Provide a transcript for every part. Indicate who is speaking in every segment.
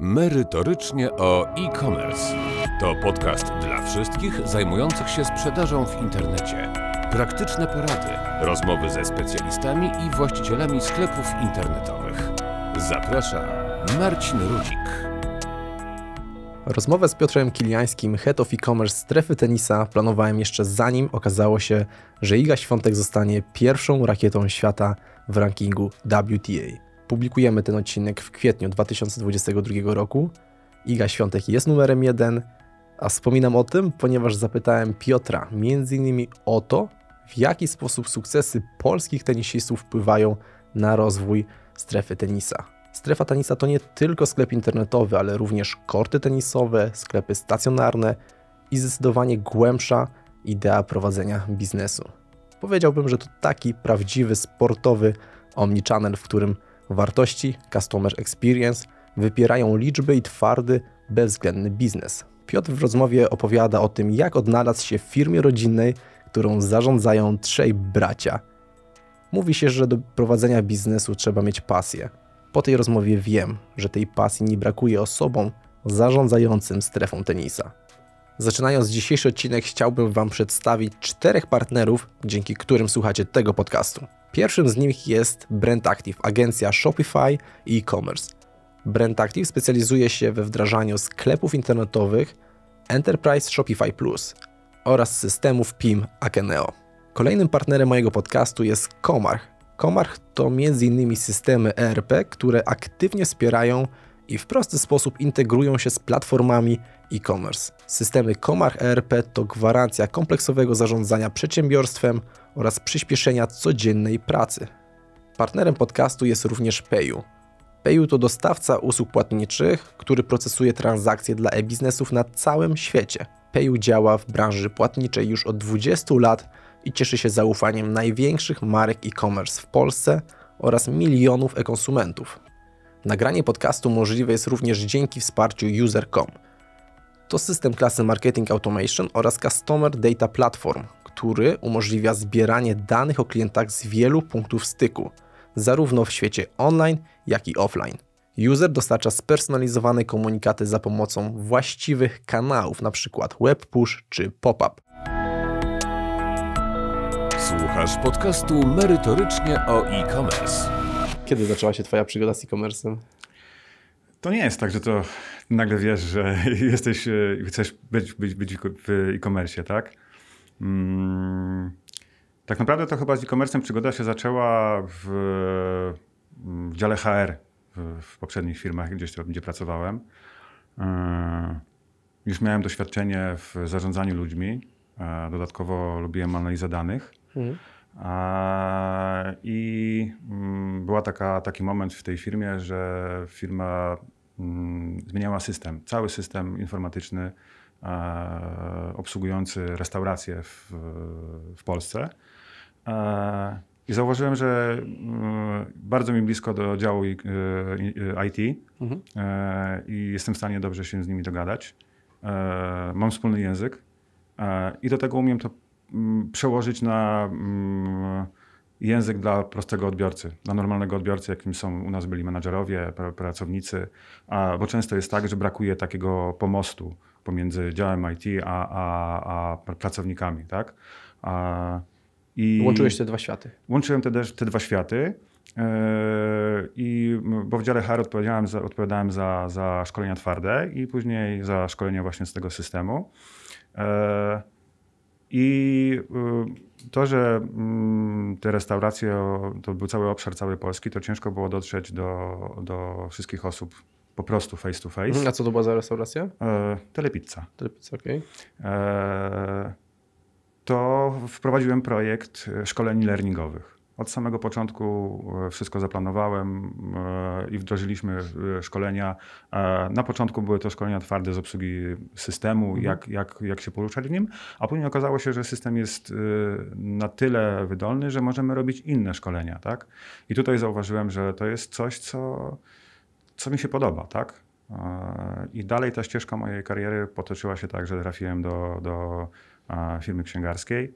Speaker 1: merytorycznie o e-commerce. To podcast dla wszystkich zajmujących się sprzedażą w internecie. Praktyczne porady, rozmowy ze specjalistami i właścicielami sklepów internetowych. Zaprasza Marcin Rudzik.
Speaker 2: Rozmowę z Piotrem Kiliańskim, head of e-commerce strefy tenisa, planowałem jeszcze zanim okazało się, że Iga Świątek zostanie pierwszą rakietą świata w rankingu WTA. Publikujemy ten odcinek w kwietniu 2022 roku. Iga Świątek jest numerem jeden, a wspominam o tym, ponieważ zapytałem Piotra m.in. o to, w jaki sposób sukcesy polskich tenisistów wpływają na rozwój strefy tenisa. Strefa tenisa to nie tylko sklep internetowy, ale również korty tenisowe, sklepy stacjonarne i zdecydowanie głębsza idea prowadzenia biznesu. Powiedziałbym, że to taki prawdziwy sportowy omnichannel, w którym Wartości, customer experience wypierają liczby i twardy, bezwzględny biznes. Piotr w rozmowie opowiada o tym, jak odnalazł się w firmie rodzinnej, którą zarządzają trzej bracia. Mówi się, że do prowadzenia biznesu trzeba mieć pasję. Po tej rozmowie wiem, że tej pasji nie brakuje osobom zarządzającym strefą tenisa. Zaczynając dzisiejszy odcinek, chciałbym Wam przedstawić czterech partnerów, dzięki którym słuchacie tego podcastu. Pierwszym z nich jest Brand Active, agencja Shopify i e-commerce. Brand Active specjalizuje się we wdrażaniu sklepów internetowych Enterprise Shopify Plus oraz systemów PIM Akeneo. Kolejnym partnerem mojego podcastu jest Komarch. Komarch to m.in. systemy ERP, które aktywnie wspierają i w prosty sposób integrują się z platformami e-commerce. Systemy Comarch ERP to gwarancja kompleksowego zarządzania przedsiębiorstwem oraz przyspieszenia codziennej pracy. Partnerem podcastu jest również Payu. Payu to dostawca usług płatniczych, który procesuje transakcje dla e-biznesów na całym świecie. Payu działa w branży płatniczej już od 20 lat i cieszy się zaufaniem największych marek e-commerce w Polsce oraz milionów e-konsumentów. Nagranie podcastu możliwe jest również dzięki wsparciu user.com. To system klasy Marketing Automation oraz Customer Data Platform, który umożliwia zbieranie danych o klientach z wielu punktów styku, zarówno w świecie online, jak i offline. User dostarcza spersonalizowane komunikaty za pomocą właściwych kanałów, np. web push czy pop-up. Słuchasz podcastu merytorycznie o e-commerce. Kiedy zaczęła się Twoja przygoda z e-commerce'em?
Speaker 1: To nie jest tak, że to nagle wiesz, że jesteś, e, chcesz być, być, być w e-commerce, tak? Mm, tak naprawdę to chyba z e-commerce'em przygoda się zaczęła w, mm, w dziale HR w, w poprzednich firmach, gdzieś gdzie pracowałem. E, już miałem doświadczenie w zarządzaniu ludźmi. Dodatkowo lubiłem analizę danych. Mhm. I mm, była taka, taki moment w tej firmie, że firma mm, zmieniała system, cały system informatyczny e, obsługujący restauracje w, w Polsce. E, I zauważyłem, że mm, bardzo mi blisko do działu IT e, mhm. i jestem w stanie dobrze się z nimi dogadać. Mam wspólny język i do tego umiem to Mm, przełożyć na mm, język dla prostego odbiorcy, dla normalnego odbiorcy, jakim są u nas byli menadżerowie, pracownicy, a, bo często jest tak, że brakuje takiego pomostu pomiędzy działem IT a, a, a pracownikami, tak? A, i Łączyłeś te dwa światy. Łączyłem te, te dwa światy. E, I bo w dziale HR odpowiadałem za, odpowiadałem za, za szkolenia twarde i później za szkolenia właśnie z tego systemu. E, i y, to, że mm, te restauracje, to był cały obszar całej Polski, to ciężko było dotrzeć do, do wszystkich osób po prostu face to face. A co
Speaker 2: to była za restauracja?
Speaker 1: E, telepizza. Telepizza, okej. Okay. E, to wprowadziłem projekt szkoleń learningowych. Od samego początku e, wszystko zaplanowałem e, i wdrożyliśmy e, szkolenia. Na początku były to szkolenia twarde z obsługi systemu, mhm. jak, jak, jak się poruszać w nim, a później okazało się, że system jest na tyle wydolny, że możemy robić inne szkolenia. Tak? I tutaj zauważyłem, że to jest coś, co, co mi się podoba. Tak? I dalej ta ścieżka mojej kariery potoczyła się tak, że trafiłem do, do firmy księgarskiej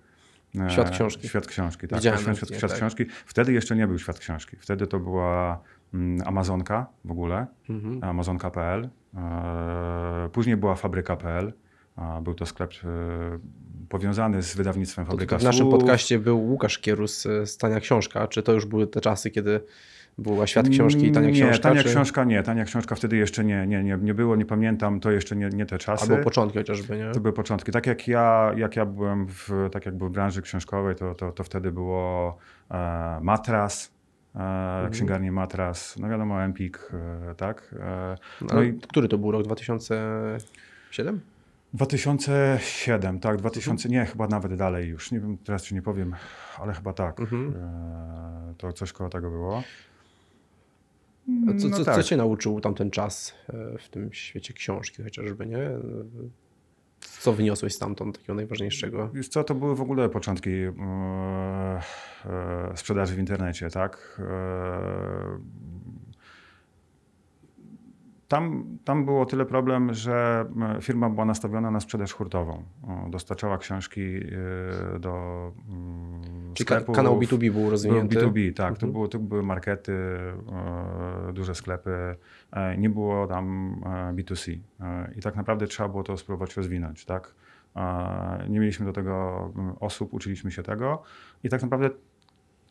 Speaker 1: E, świat książki. Świat książki, tak. Widziałem, świat, świat, tak. książki. Wtedy jeszcze nie był świat książki. Wtedy to była mm, Amazonka w ogóle, mhm. Amazonka.pl. E, później była Fabryka.pl. E, był to sklep powiązany z wydawnictwem Fabryka. To, to w naszym podcaście
Speaker 2: był Łukasz Kierus z Stania Książka. Czy to już
Speaker 1: były te czasy, kiedy była Świat Książki i Tania Książka? Nie, Tania czy... Książka nie. Tania Książka wtedy jeszcze nie, nie, nie, nie było, nie pamiętam, to jeszcze nie, nie te czasy. Albo początki chociażby, nie? To były początki. Tak jak ja, jak ja byłem w, tak jak był w branży książkowej, to, to, to wtedy było e, Matras, e, mhm. Matras, no wiadomo, Empik, e, tak? E, no, no i... Który to był rok? 2007? 2007, tak, 2000, mhm. nie, chyba nawet dalej już, nie wiem, teraz ci nie powiem, ale chyba tak, mhm. E, to coś koło tego było. Co, no tak. co cię nauczył tamten czas
Speaker 2: e, w tym świecie książki chociażby, nie? Co wyniosłeś stamtąd takiego
Speaker 1: najważniejszego? Wiesz co, to były w ogóle początki e, e, sprzedaży w internecie, tak? E, tam, tam było tyle problem, że e, firma była nastawiona na sprzedaż hurtową. Dostarczała książki e, do mm,
Speaker 2: Czy sklepów. kanał B2B był rozwinięty? Był B2B, tak. Mhm. To, było,
Speaker 1: to były markety, e, duże sklepy. Nie było tam B2C. I tak naprawdę trzeba było to spróbować rozwinąć, tak? Nie mieliśmy do tego osób, uczyliśmy się tego i tak naprawdę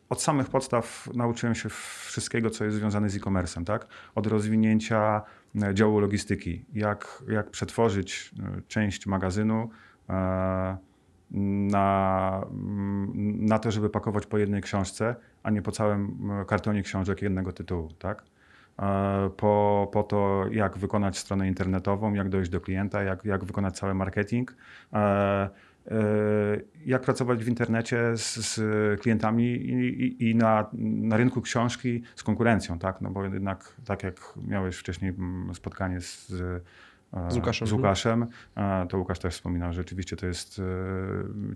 Speaker 1: od samych podstaw nauczyłem się wszystkiego, co jest związane z e-commerce'em, tak? Od rozwinięcia E, działu logistyki, jak, jak przetworzyć e, część magazynu e, na, mm, na to, żeby pakować po jednej książce, a nie po całym kartonie książek jednego tytułu, tak? Po, po to, jak wykonać stronę internetową, jak dojść do klienta, jak, jak wykonać cały marketing E, jak pracować w internecie z, z klientami i, i, i na, na, rynku książki z konkurencją, tak? No bo jednak, tak jak miałeś wcześniej mm, spotkanie z, e, z Łukaszem, z Łukaszem to Łukasz też wspominał, że rzeczywiście to jest e,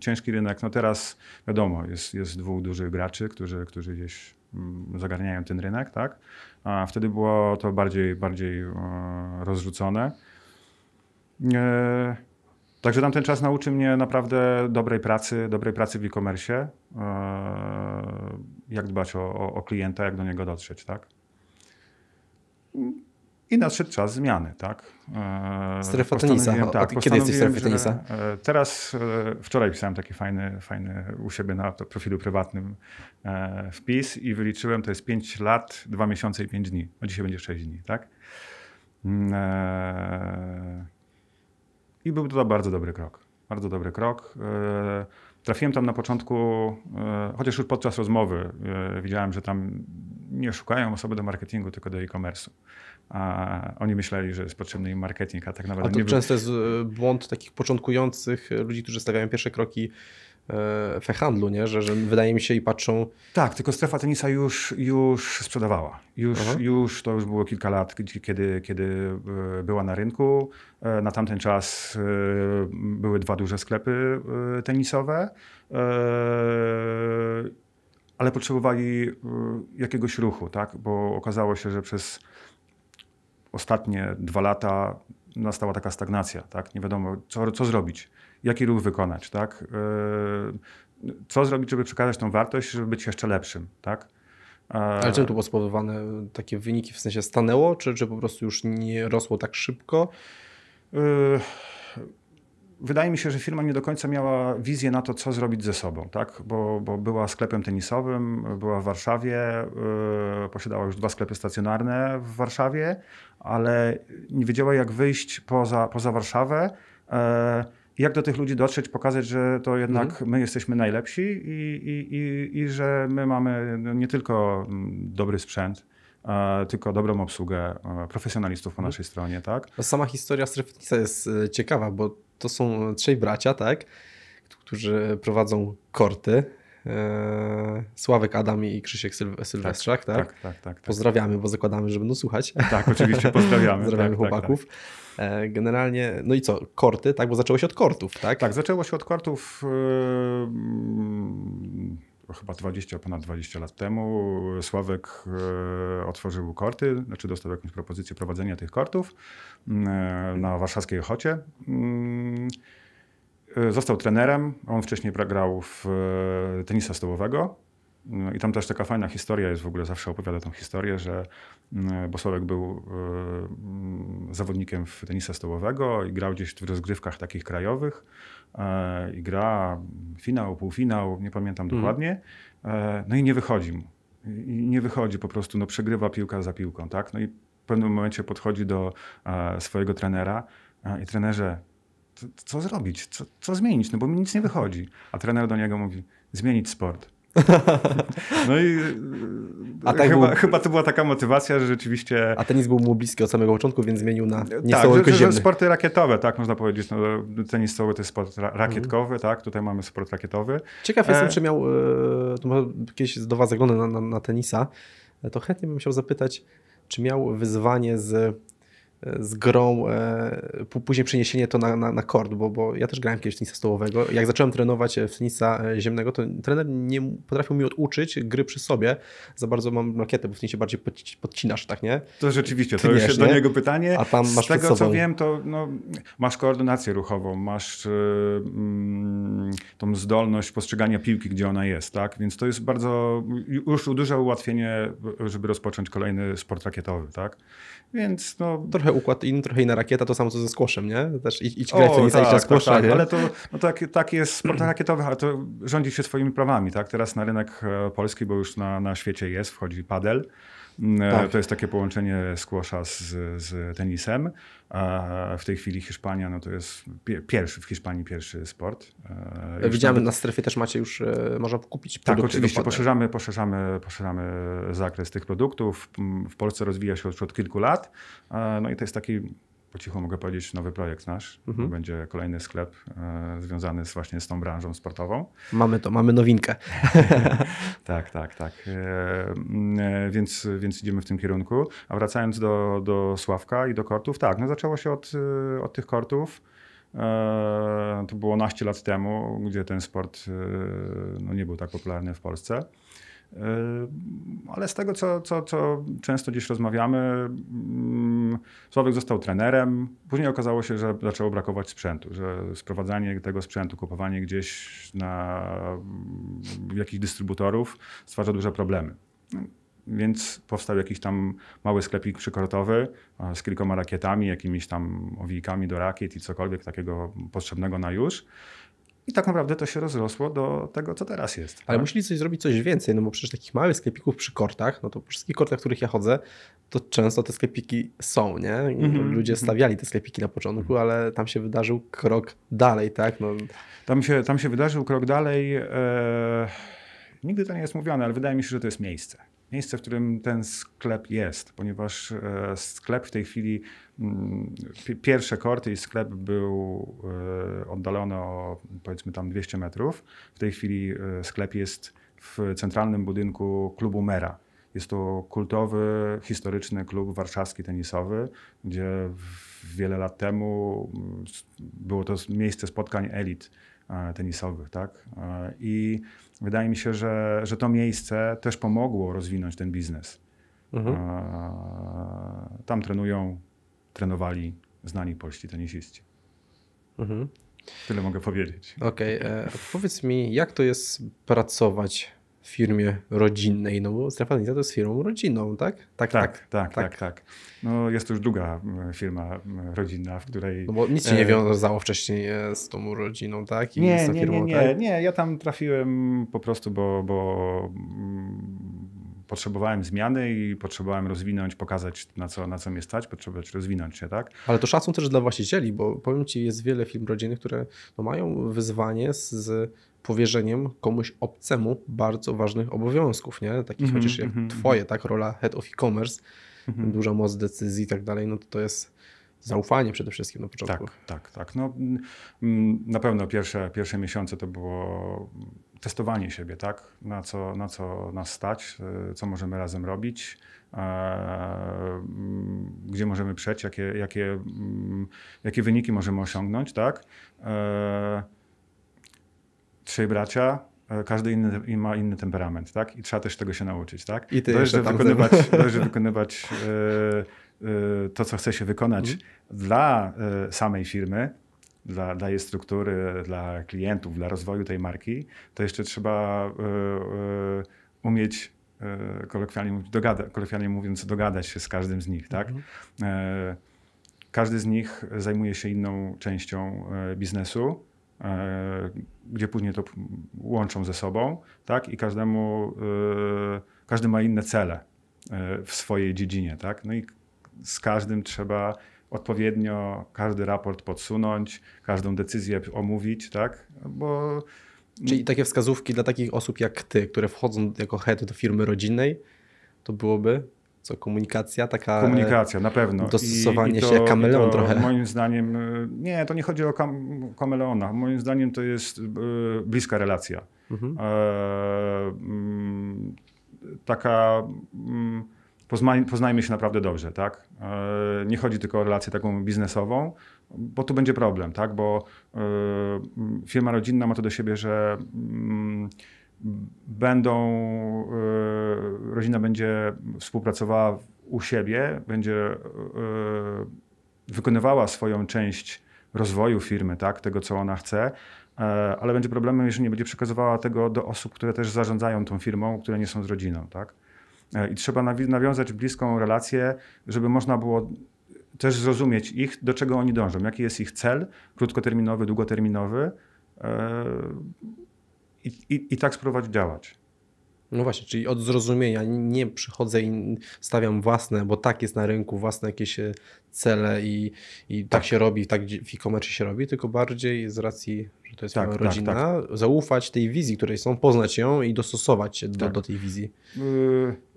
Speaker 1: ciężki rynek. No teraz wiadomo, jest, jest dwóch dużych graczy, którzy, którzy gdzieś mm, zagarniają ten rynek, tak? A wtedy było to bardziej, bardziej rozrzucone. Także tamten czas nauczy mnie naprawdę dobrej pracy, dobrej pracy w e-commerce, e, jak dbać o, o, o, klienta, jak do niego dotrzeć, tak? I nadszedł czas zmiany, tak? E, strefa tenisa. Tak, kiedy jesteś w strefie tenisa? E, teraz, wczoraj pisałem taki fajny, fajny u siebie na profilu prywatnym wpis i wyliczyłem, to jest 5 lat, 2 miesiące i 5 dni. No, dzisiaj będzie 6 dni, tak? Eee, i był to bardzo dobry krok. Bardzo dobry krok. E, trafiłem tam na początku, e, chociaż już podczas rozmowy e, widziałem, że tam nie szukają osoby do marketingu, tylko do e-commerce'u. A oni myśleli, że jest potrzebny im marketing, a tak naprawdę a to nie często był...
Speaker 2: jest błąd takich początkujących ludzi, którzy stawiają pierwsze kroki e-handlu, nie? Że, że wydaje mi się i patrzą... Tak, tylko strefa tenisa
Speaker 1: już, już sprzedawała. Już, już, to już było kilka lat, kiedy, kiedy e, była na rynku. E, na tamten czas e, były dwa duże sklepy tenisowe, ale potrzebowali jakiegoś ruchu, tak? bo okazało się, że przez ostatnie dwa lata nastała taka stagnacja. Tak? Nie wiadomo, co, co zrobić jaki ruch wykonać, tak? E, co zrobić, żeby przekazać tą wartość, żeby być jeszcze lepszym, tak?
Speaker 2: E, ale czy to było spowodowane? E, takie wyniki w sensie stanęło, czy, czy po prostu już nie rosło
Speaker 1: tak szybko? Wydaje mi się, że firma nie do końca miała wizję na to, co zrobić ze sobą, tak? bo, bo była sklepem tenisowym, była w Warszawie, posiadała już dwa sklepy stacjonarne w Warszawie, ale nie wiedziała, jak wyjść poza, poza Warszawę jak do tych ludzi dotrzeć, pokazać, że to jednak mhm. my jesteśmy najlepsi i, i, i, i, że my mamy no, nie tylko mm, dobry sprzęt, tylko dobrą obsługę profesjonalistów po mhm. naszej stronie, tak? No, sama historia Strefnica jest e, ciekawa, bo to są trzej bracia, tak?
Speaker 2: Którzy prowadzą korty E, Sławek Adam i Krzysiek Sylw Sylwestrzak, tak? tak, tak? Tak, tak, Pozdrawiamy, bo zakładamy, że będą słuchać. Tak, oczywiście pozdrawiamy. pozdrawiamy tak, tak, chłopaków.
Speaker 1: Tak, e,
Speaker 2: Generalnie, no i co, korty, tak? Bo zaczęło się od kortów,
Speaker 1: tak? Tak, zaczęło się od kortów yy, chyba 20, ponad 20 lat temu. Sławek yy, otworzył korty, znaczy dostał jakąś propozycję prowadzenia tych kortów yy, na warszawskiej Ochocie. Yy E, został trenerem. On wcześniej grał w e, tenisa stołowego. E, I tam też taka fajna historia jest w ogóle, zawsze opowiada tą historię, że Bosławek był zawodnikiem w tenisa stołowego i grał gdzieś w rozgrywkach takich krajowych. I gra finał, półfinał, nie pamiętam mm. dokładnie. No i nie wychodzi mu. I nie wychodzi po prostu, no przegrywa piłka za piłką, tak? No i w pewnym momencie podchodzi do swojego trenera i trenerze, co, zrobić, co, co, zmienić, no bo mi nic nie wychodzi. A trener do niego mówi, zmienić sport. No i A tak chyba, był... chyba, to była taka motywacja, że rzeczywiście...
Speaker 2: A tenis był mu bliski od samego początku, więc zmienił na nie tak, że, że
Speaker 1: sporty rakietowe, tak można powiedzieć. No, tenis stołowy to jest sport mhm. rakietkowy, tak? Tutaj mamy sport rakietowy. Ciekaw e... jestem, czy
Speaker 2: miał... E... Kiedyś do Was zaglądę na, na, na tenisa, e, to chętnie bym chciał zapytać, czy miał wyzwanie z z grą, e, później przeniesienie to na, na, na kord, bo, bo ja też grałem kiedyś w tenisa stołowego. Jak zacząłem trenować e, w tenisa e, ziemnego, to trener nie potrafił mi oduczyć gry przy sobie. Za bardzo mam rakietę, bo w tenisie bardziej podcinasz, tak nie? To rzeczywiście, Tniesz, to już nie? do niego pytanie. A tam masz Z tego co wiem,
Speaker 1: to no, masz koordynację ruchową, masz y, tą zdolność postrzegania piłki, gdzie ona jest, tak? Więc to jest bardzo, już duże ułatwienie, żeby rozpocząć kolejny sport rakietowy, tak? Więc no... Trochę układ inny,
Speaker 2: trochę inna rakieta, to samo co ze skłoszem, nie? Też idź, idź grać, to nie tak, skłosza, tak, tak ale to
Speaker 1: no tak, tak jest sport rakietowy, ale to rządzi się swoimi prawami, tak? Teraz na rynek e, polski, bo już na, na świecie jest, wchodzi padel. E, tak. To jest takie połączenie squasha z, z tenisem. W tej chwili Hiszpania, no to jest pierwszy, w Hiszpanii pierwszy sport. E, Widziałem na
Speaker 2: strefie też macie już, e, można kupić tak, produkty. Tak, oczywiście, poszerzamy,
Speaker 1: poszerzamy, poszerzamy zakres tych produktów. W Polsce rozwija się już od kilku lat. No i to jest taki po cichu mogę powiedzieć, nowy projekt nasz. Mhm. Będzie kolejny sklep e, związany z, właśnie z tą branżą sportową. Mamy to, mamy nowinkę. tak, tak, tak. E, e, więc, więc idziemy w tym kierunku. A wracając do, do Sławka i do kortów, tak, no zaczęło się od, e, od tych kortów. E, to było naście lat temu, gdzie ten sport no, nie był tak popularny w Polsce. Yy, ale z tego, co, co, co często dziś rozmawiamy, mm, Sławek został trenerem. Później okazało się, że zaczęło brakować sprzętu, że sprowadzanie tego sprzętu, kupowanie gdzieś na mm, jakichś dystrybutorów stwarza duże problemy. Więc powstał jakiś tam mały sklepik przykortowy z kilkoma rakietami, jakimiś tam owijkami do rakiet i cokolwiek takiego potrzebnego na już. I tak naprawdę to się rozrosło do tego, co teraz jest. Ale tak? musieli
Speaker 2: coś zrobić coś więcej, no bo przecież takich małych sklepików przy kortach, no to po wszystkich kortach, w których ja chodzę, to często te sklepiki są, nie? Mm-hmm. Ludzie mhm. stawiali te sklepiki na początku, mm-hmm. ale tam się wydarzył krok dalej, tak? No. Tam, się, tam
Speaker 1: się wydarzył krok dalej. E, nigdy to nie jest mówione, ale wydaje mi się, że to jest miejsce miejsce, w którym ten sklep jest, ponieważ e, sklep w tej chwili, mm, pierwsze korty i sklep był e, oddalony o powiedzmy tam 200 metrów. W tej chwili e, sklep jest w centralnym budynku klubu Mera. Jest to kultowy, historyczny klub warszawski tenisowy, gdzie wiele lat temu mm, było to miejsce spotkań elit E, tenisowych. Tak? E, I wydaje mi się, że, że to miejsce też pomogło rozwinąć ten biznes. Mhm. E, tam trenują, trenowali znani polscy tenisiści. Mhm. Tyle mogę powiedzieć. Okej, okay.
Speaker 2: powiedz mi, jak to jest pracować firmie rodzinnej, no bo strefa Zenita to jest firmą rodzinną, tak? Tak, tak? tak, tak, tak, tak, tak. No jest to już druga mm, firma mm, rodzinna, w której... No bo nic się nie e, wiązało wcześniej e, z tą rodziną, tak? nie, nie, tak? nie, nie,
Speaker 1: ja tam trafiłem po prostu, bo, bo, mm, potrzebowałem zmiany i potrzebowałem rozwinąć, pokazać na co, na co mnie stać, potrzebować rozwinąć się, tak?
Speaker 2: Ale to szacun też dla właścicieli, bo powiem Ci, jest wiele firm rodzinnych, które no, mają wyzwanie z, powierzeniem komuś obcemu bardzo ważnych obowiązków, nie? Takich mm -hmm, chociaż jak mm -hmm. Twoje, tak? Rola Head of E-Commerce, mm -hmm. duża moc decyzji i tak dalej, no to, to jest
Speaker 1: zaufanie przede wszystkim na początku. Tak, tak, tak. No, mm, mm, na pewno pierwsze, pierwsze miesiące to było testowanie siebie, tak? na, co, na co nas stać, e, co możemy razem robić, e, mm, gdzie możemy przejść, jakie, jakie, mm, jakie wyniki możemy osiągnąć. Tak? E, trzej bracia, każdy inny, ma inny temperament, tak? I trzeba też tego się nauczyć, tak? I ty dość, wykonywać, dość, wykonywać e, e, to, co chce się wykonać mm. dla e, samej firmy, dla, jej struktury, dla klientów, dla rozwoju tej marki, to jeszcze trzeba e, e, umieć e, kolokwialnie, dogada, kolokwialnie mówiąc, dogadać się z każdym z nich, tak? Mhm. Każdy z nich zajmuje się inną częścią biznesu, gdzie później to łączą ze sobą, tak? I każdemu, każdy ma inne cele w swojej dziedzinie, tak? No i z każdym trzeba odpowiednio każdy raport podsunąć, każdą decyzję omówić, tak? Bo... Czyli takie wskazówki dla takich osób jak ty, które wchodzą jako head do firmy rodzinnej,
Speaker 2: to byłoby co komunikacja taka. E, komunikacja, na pewno. Dostosowanie I, i to, się jak kameleon trochę. Moim
Speaker 1: zdaniem, e, nie, to nie chodzi o kam, kameleona. Moim zdaniem to jest e, bliska relacja. Mhm. E, taka. M, poznajmy się naprawdę dobrze, tak? E, nie chodzi tylko o relację taką biznesową, bo tu będzie problem, tak? Bo e, firma rodzinna ma to do siebie, że mm, będą, e, rodzina będzie współpracowała u siebie, będzie wykonywała swoją część rozwoju firmy, tak? Tego, co ona chce, ale będzie problemem, jeżeli nie będzie przekazywała tego do osób, które też zarządzają tą firmą, które nie są z rodziną, tak? E, i trzeba nawiązać bliską relację, żeby można było też zrozumieć ich, do czego oni dążą, jaki jest ich cel krótkoterminowy, długoterminowy e, i, i, i tak spróbować działać. No właśnie, czyli od zrozumienia nie
Speaker 2: przychodzę i stawiam własne, bo tak jest na rynku, własne jakieś e, cele i, i tak. tak się robi, tak w e-commerce się robi, tylko bardziej z racji, że to jest tak, tak rodzina, tak,
Speaker 1: tak. zaufać tej wizji, której są, poznać ją i dostosować się do, tak. do tej wizji. Y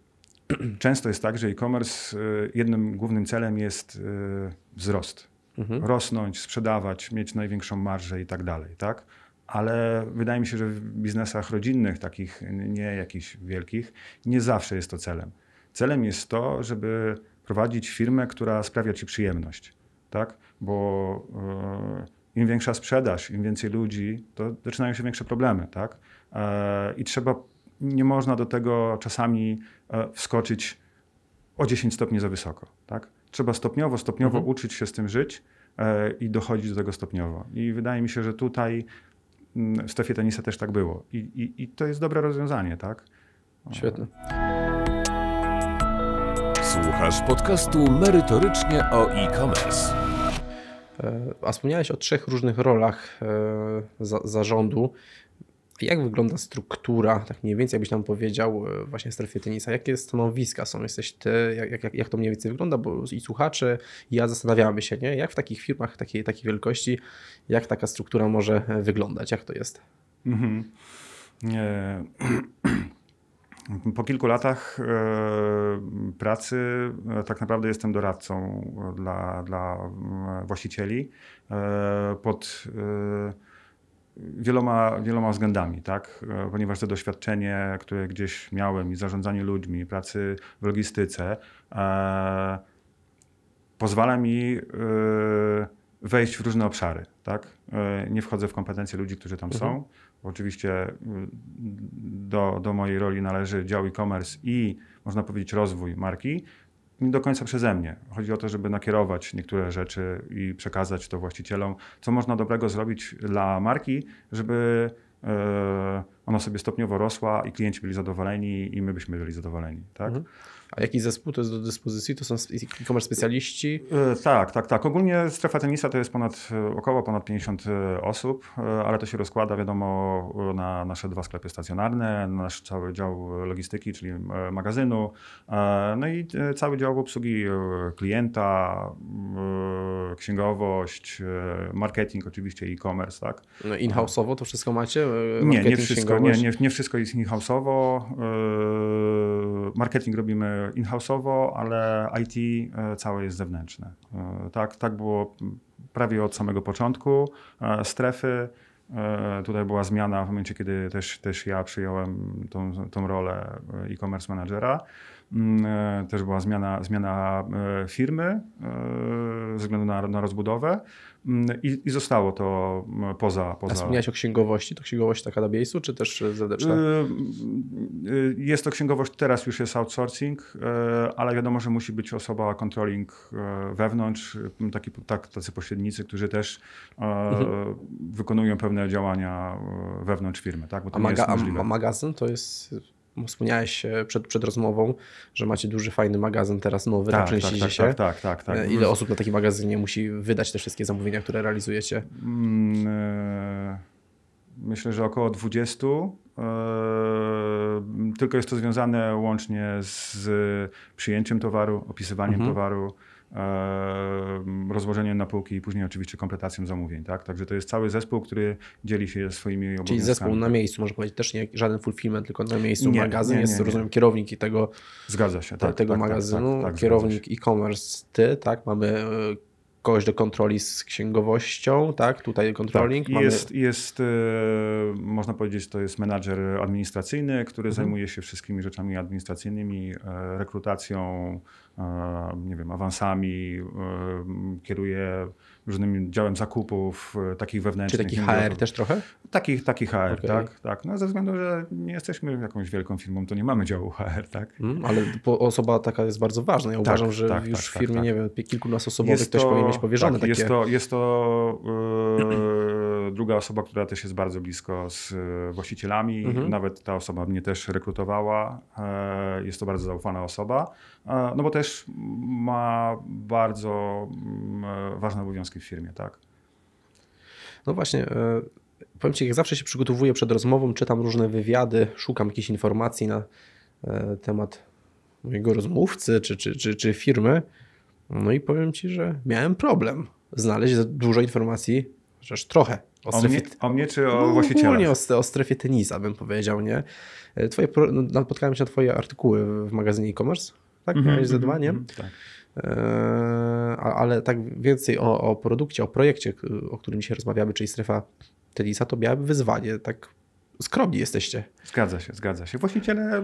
Speaker 1: często jest tak, że e-commerce e, jednym głównym celem jest e, wzrost. Mhm. Rosnąć, sprzedawać, mieć największą marżę i tak dalej, tak? Ale wydaje mi się, że w biznesach rodzinnych, takich nie jakichś wielkich, nie zawsze jest to celem. Celem jest to, żeby prowadzić firmę, która sprawia ci przyjemność, tak? Bo e, im większa sprzedaż, im więcej ludzi, to zaczynają się większe problemy, tak? I trzeba nie można do tego czasami e, wskoczyć o 10 stopni za wysoko. Tak? Trzeba stopniowo, stopniowo mhm. uczyć się z tym żyć e, i dochodzić do tego stopniowo. I wydaje mi się, że tutaj mm, w strefie tenisa też tak było. I, i, i to jest dobre rozwiązanie, tak? Świetne. Słuchasz podcastu merytorycznie o e-commerce.
Speaker 2: E, a wspomniałeś o trzech różnych rolach zarządu. Jak wygląda struktura, tak mniej więcej, jakbyś nam powiedział, e, właśnie w strefie tenisa? Jakie stanowiska są? Jesteś ty, jak, jak, jak to mniej więcej wygląda? Bo i słuchacze, i ja zastanawiamy się, nie? Jak w takich firmach takiej, takiej wielkości, jak taka struktura może e, wyglądać? Jak to jest?
Speaker 1: Mhm. po kilku latach e, pracy tak naprawdę jestem doradcą dla, dla właścicieli pod wieloma, wieloma względami, tak? E, ponieważ to doświadczenie, które gdzieś miałem i zarządzanie ludźmi, pracy w logistyce, e, pozwala mi e, wejść w różne obszary. Tak? E, nie wchodzę w kompetencje ludzi, którzy tam mhm. są. Oczywiście e, do, do mojej roli należy dział e-commerce i można powiedzieć rozwój marki, nie do końca przeze mnie. Chodzi o to, żeby nakierować niektóre rzeczy i przekazać to właścicielom, co można dobrego zrobić dla marki, żeby e, ona sobie stopniowo rosła i klienci byli zadowoleni i my byśmy byli zadowoleni. Tak? Mhm. A jaki zespół to jest do dyspozycji? To są e-commerce specjaliści? E, tak, tak, tak. Ogólnie strefa tenisa to jest ponad, e, około ponad 50 e, osób, ale to się rozkłada, wiadomo, na nasze dwa sklepy stacjonarne, nasz cały dział logistyki, czyli magazynu, no i cały dział obsługi klienta, księgowość, marketing oczywiście, e-commerce, tak. No in-house'owo to wszystko macie? Marketing, nie, nie wszystko, nie, nie, nie wszystko jest in-house'owo. Marketing robimy in-house'owo, ale IT e, całe jest zewnętrzne. E, tak, tak było prawie od samego początku. E, strefy, Tutaj była zmiana w momencie, kiedy też, też ja przyjąłem tą, tą rolę e-commerce managera. Mm, e, też była zmiana, zmiana e, firmy e, ze względu na, na rozbudowę mm, i, i zostało to poza, mm, poza. A wspomniałeś o księgowości. To księgowość taka na miejscu, czy też zewnętrzna? Jest to księgowość, teraz już jest outsourcing, ale wiadomo, że musi być osoba controlling wewnątrz, taki, tak, tacy pośrednicy, którzy też mhm. wykonują pewne działania wewnątrz firmy. Tak? Bo to a, maga- jest a
Speaker 2: magazyn to jest
Speaker 1: wspomniałeś przed, przed rozmową,
Speaker 2: że macie duży, fajny magazyn teraz nowy tak, na części tak, tak, tak, tak, tak. Ile osób na takim magazynie musi wydać te wszystkie zamówienia, które realizujecie? Myślę, że
Speaker 1: około 20. Tylko jest to związane łącznie z przyjęciem towaru, opisywaniem mhm. towaru, Ehm, rozłożeniem na półki i później oczywiście kompletacją zamówień. Tak? Także to jest cały zespół, który dzieli się swoimi obowiązkami. Czyli zespół na miejscu, można powiedzieć, też nie żaden fulfillment, tylko na miejscu nie, magazyn, nie, nie, jest rozumiem kierownik i tego,
Speaker 2: zgadza się, tak, tego tak, tak magazynu, tak, tak kierownik e-commerce, ty, tak, mamy e, kogoś do kontroli z księgowością, tak? Tutaj controlling. Tak. Mamy... Jest,
Speaker 1: jest, e, można powiedzieć, to jest menadżer administracyjny, który mhm. zajmuje się wszystkimi rzeczami administracyjnymi, e, rekrutacją, nie wiem, awansami, e, kieruje różnym działem zakupów, e, takich wewnętrznych. Czy takich HR też trochę? Takich, takich HR, okay. tak, tak. No ze względu, że nie jesteśmy jakąś wielką firmą, to nie mamy działu HR, tak. Mm, ale osoba taka jest bardzo ważna. Ja tak, uważam, że tak, już tak, w tak, firmie, tak. nie wiem, kilkunastoosobowy ktoś powinien mieć powierzone tak, takie... Jest to, jest to yy... druga osoba, która też jest bardzo blisko z e, właścicielami. Mhm. Nawet ta osoba mnie też rekrutowała. E, jest to bardzo zaufana osoba, e, no bo też ma bardzo mm, ważne obowiązki w firmie, tak?
Speaker 2: No właśnie, powiem Ci, jak zawsze się przygotowuję przed rozmową, czytam różne wywiady, szukam jakichś informacji na temat mojego rozmówcy czy, czy, czy, czy firmy. No i powiem Ci, że miałem problem znaleźć dużo informacji chociaż trochę. O, strefie... o, mnie, o
Speaker 1: mnie czy o no, właścicielach? Ogólnie
Speaker 2: o, o strefie tenisa bym powiedział, nie? E, twoje, no, napotkałem się na twoje artykuły w magazynie e-commerce, tak? Mm -hmm, Miałeś mhm, zadbanie? Mm, tak. e ale tak więcej o, o produkcie, o projekcie, o którym dzisiaj rozmawiamy, czyli strefa tenisa, to miałem wyzwanie tak
Speaker 1: skromni jesteście. Zgadza się, zgadza się. Właściciele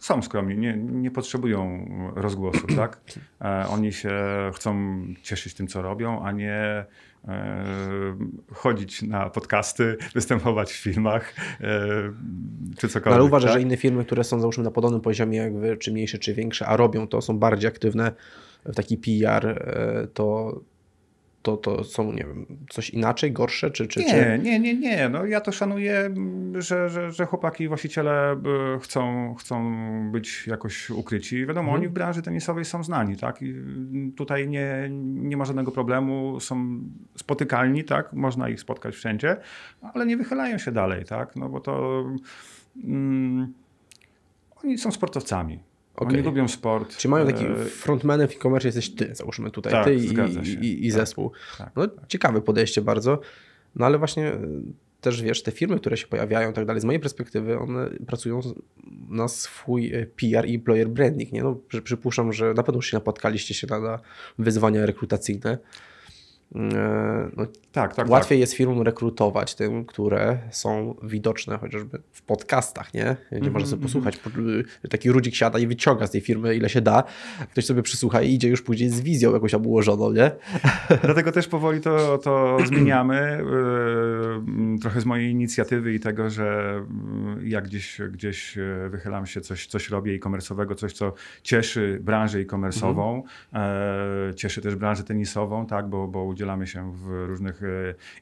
Speaker 1: są skromni, nie, nie potrzebują rozgłosu, tak? E, oni się chcą cieszyć tym, co robią, a nie e, chodzić na podcasty, występować w filmach e, czy cokolwiek. Ale uważasz, tak? że inne
Speaker 2: firmy, które są załóżmy na podobnym poziomie, jakby, czy mniejsze, czy większe, a robią to, są bardziej aktywne w taki PR, to to, to są, nie wiem, coś inaczej, gorsze? Czy, czy, nie, czy... nie,
Speaker 1: nie, nie. No, ja to szanuję, że, że, że chłopaki, właściciele y, chcą, chcą być jakoś ukryci. Wiadomo, mhm. oni w branży tenisowej są znani, tak? I mm, tutaj nie, nie ma żadnego problemu, są spotykalni, tak? Można ich spotkać wszędzie, ale nie wychylają się dalej, tak? No bo to... Mm, oni są sportowcami. Okay. Oni lubią sport. Czy mają e, taki
Speaker 2: frontmanem w e-commerce jesteś ty, załóżmy tutaj, tak, ty i,
Speaker 1: i, i, tak. zespół.
Speaker 2: Tak, no tak. ciekawe podejście bardzo, no ale właśnie e, też wiesz, te firmy, które się pojawiają i tak dalej, z mojej perspektywy one pracują na swój e, PR i employer branding, nie? No, przypuszczam, że na pewno już się napotkaliście się na, na wyzwania rekrutacyjne. Yy, no, tak, tak, tak. łatwiej tak. jest firmom rekrutować tym, które są widoczne chociażby w podcastach, nie? Gdzie mm -hmm, można sobie mhm. posłuchać. Y, taki rudzik siada i wyciąga z tej firmy ile się da. Ktoś sobie przysłucha i idzie już później z wizją jakąś obłożoną, nie? Dlatego
Speaker 1: też powoli to, to zmieniamy. Y, trochę z mojej inicjatywy i tego, że y, ja gdzieś, gdzieś wychylam się, coś, coś robię e-commerce'owego, coś, co cieszy branżę e-commerce'ową, mm -hmm. cieszy też branżę tenisową, tak? Bo, bo udzielamy się w różnych e,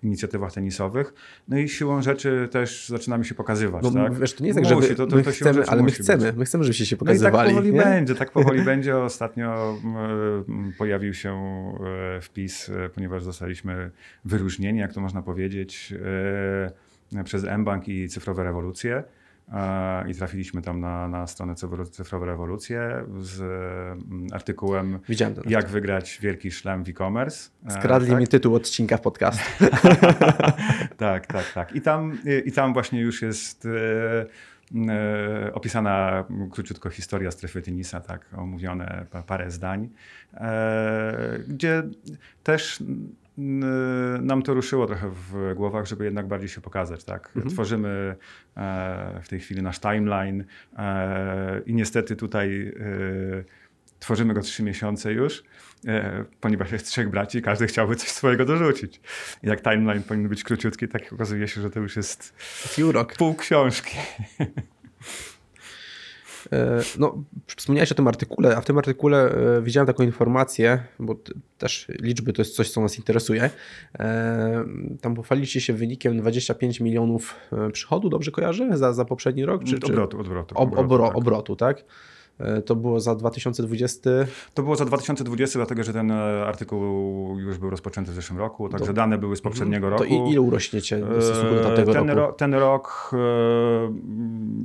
Speaker 1: inicjatywach tenisowych. No i siłą rzeczy też zaczynamy się pokazywać. No, tak? wiesz, to nie jest tak, że my, to, to, my to chcemy, ale my chcemy, my chcemy, żebyście się pokazywali. No i tak powoli nie? będzie, tak powoli będzie. Ostatnio pojawił się e, wpis, e, ponieważ zostaliśmy wyróżnieni, jak to można powiedzieć, przez mBank i cyfrowe rewolucje. E, i trafiliśmy tam na, na stronę Cyfrowe Rewolucje z mm, artykułem Jak wygrać wielki szlem w e-commerce. E, Skradli tak? mi
Speaker 2: tytuł odcinka w
Speaker 1: podcast. tak, tak, tak. I tam, I tam właśnie już jest e, opisana króciutko historia strefy Tinisa, tak omówione parę zdań, gdzie też Y, nam to ruszyło trochę w głowach, żeby jednak bardziej się pokazać. Tak? Mhm. Tworzymy e, w tej chwili nasz timeline e, i niestety tutaj e, tworzymy go trzy miesiące już, ponieważ jest trzech braci, i każdy chciałby coś swojego dorzucić. I jak timeline powinien być króciutki, tak okazuje się, że to już jest Pół książki. E, no, wspomniałeś o
Speaker 2: tym artykule, a w tym artykule e, widziałem taką informację, bo też liczby to jest coś, co nas interesuje. E, tam pochwaliliście się wynikiem 25 milionów przychodu, dobrze kojarzę, za, za poprzedni rok? Czy, obrotu, mm, czy... obrotu. Ob, obro, tak. obrotu, tak? E, to było
Speaker 1: za 2020? To było za 2020, dlatego że ten e, artykuł już był rozpoczęty w zeszłym roku, także to, dane były z poprzedniego mhm. to roku. To ile urośniecie w e, stosunku do tamtego ten roku? Ro, ten rok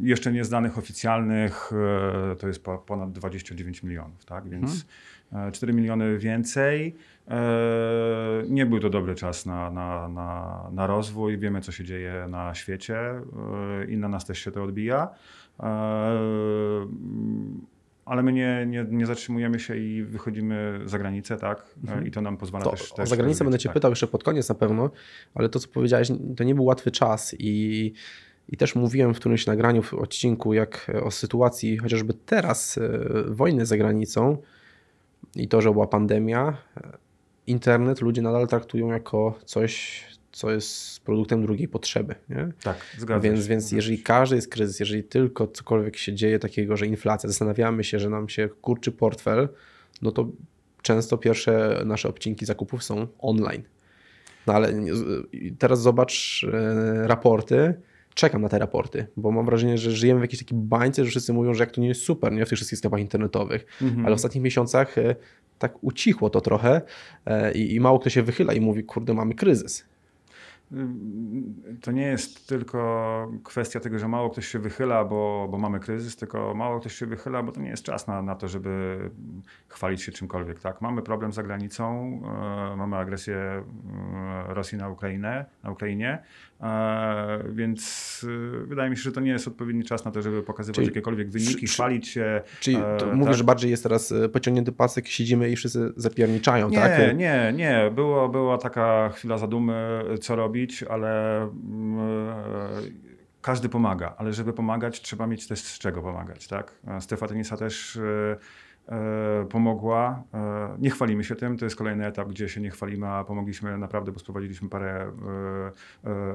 Speaker 1: jeszcze nie z danych oficjalnych to jest ponad 29 milionów, tak? Mhm. Więc hmm. 4 miliony więcej. Nie był to dobry czas na, na, na, na rozwój. Wiemy, co się dzieje na świecie i na nas też się to odbija. E, mm, ale my nie, nie, nie, zatrzymujemy się i wychodzimy za granicę, tak? E, mhm. I to nam pozwala to, też, też. Za granicę będę Cię tak.
Speaker 2: pytał jeszcze pod koniec na pewno, ale to, co powiedziałeś, to nie był łatwy czas i. I też mówiłem w którymś nagraniu w odcinku, jak e, o sytuacji chociażby teraz wojny za granicą i to, że była pandemia, internet ludzie nadal traktują jako coś, co jest produktem drugiej potrzeby. Nie? Tak, zgadzam więc, się. Więc jeżeli każdy jest kryzys, jeżeli tylko cokolwiek się dzieje takiego, że inflacja, zastanawiamy się, że nam się kurczy portfel, no to często pierwsze nasze odcinki zakupów są online. No ale teraz zobacz e, raporty, czekam na te raporty, bo mam wrażenie, że żyjemy w jakiejś takiej bańce, że wszyscy mówią, że jak to nie jest super, nie w tych wszystkich sklepach internetowych, mhm. ale w ostatnich miesiącach e, tak ucichło to trochę e, i, i mało kto się wychyla i mówi, kurde, mamy kryzys
Speaker 1: to nie jest tylko kwestia tego, że mało ktoś się wychyla, bo, bo mamy kryzys, tylko mało ktoś się wychyla, bo to nie jest czas na, na to, żeby chwalić się czymkolwiek. Tak? Mamy problem za granicą, e, mamy agresję e, Rosji na Ukrainę, na Ukrainie, E, więc e, wydaje mi się, że to nie jest odpowiedni czas na to, żeby pokazywać czyli, jakiekolwiek wyniki, chwalić się. Czyli e, to mówisz, tak? że
Speaker 2: bardziej jest teraz pociągnięty pasek, siedzimy i wszyscy zapierniczają, nie, tak? Nie,
Speaker 1: nie, nie. Było, była taka chwila zadumy, co robić, ale mm, każdy pomaga, ale żeby pomagać, trzeba mieć też z czego pomagać, tak? Strefa tenisa też E, pomogła. E, nie chwalimy się tym, to jest kolejny etap, gdzie się nie chwalimy, a pomogliśmy naprawdę, bo sprowadziliśmy parę e,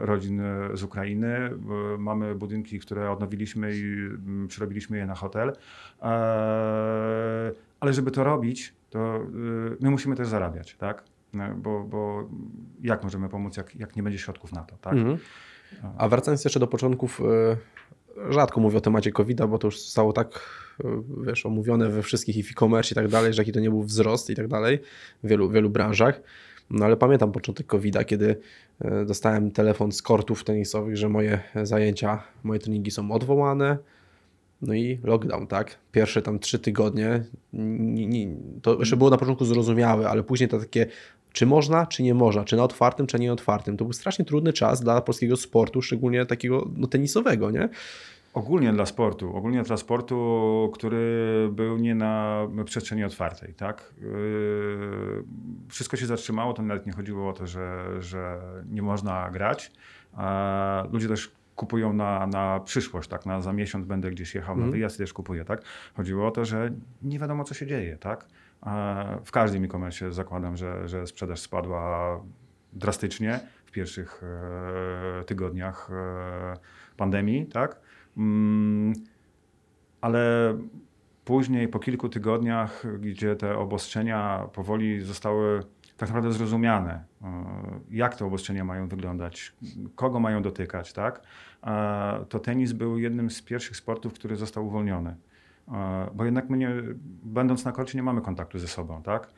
Speaker 1: rodzin z Ukrainy. Mamy budynki, które odnowiliśmy i mm, przerobiliśmy je na hotel. Ale żeby to robić, to my musimy też zarabiać, tak? Bo, bo jak możemy pomóc, jak, jak nie będzie środków na to, tak? Mhm. A wracając jeszcze do początków
Speaker 2: rzadko mówię o temacie COVID-a, bo to już zostało tak, e, wiesz, omówione we wszystkich e-commerce i tak dalej, że jaki to nie był wzrost i tak dalej w wielu, wielu branżach. No ale pamiętam początek COVID-a, kiedy e, dostałem telefon z kortów tenisowych, że moje zajęcia, moje treningi są odwołane, no i lockdown, tak? Pierwsze tam trzy tygodnie. to jeszcze było na początku zrozumiałe, ale później to takie, czy można, czy nie można, czy na otwartym, czy nie otwartym. To był strasznie trudny czas dla polskiego sportu, szczególnie takiego no,
Speaker 1: tenisowego, nie? Ogólnie dla sportu, ogólnie dla sportu, który był nie na przestrzeni otwartej, tak? Yy, wszystko się zatrzymało, tam nawet nie chodziło o to, że, że nie można grać. A ludzie też kupują na, na przyszłość, tak, na za miesiąc będę gdzieś jechał mm. na mhm. wyjazd też kupuję, tak. Chodziło o to, że nie wiadomo, co się dzieje, tak. W każdym e-commerce zakładam, że, że sprzedaż spadła drastycznie w pierwszych e, tygodniach e, pandemii, tak. Mm, ale później, po kilku tygodniach, gdzie te obostrzenia powoli zostały tak naprawdę zrozumiane, e, jak te obostrzenia mają wyglądać, kogo mają dotykać, tak? E, to tenis był jednym z pierwszych sportów, który został uwolniony. E, bo jednak my, nie, będąc na korcie, nie mamy kontaktu ze sobą, tak?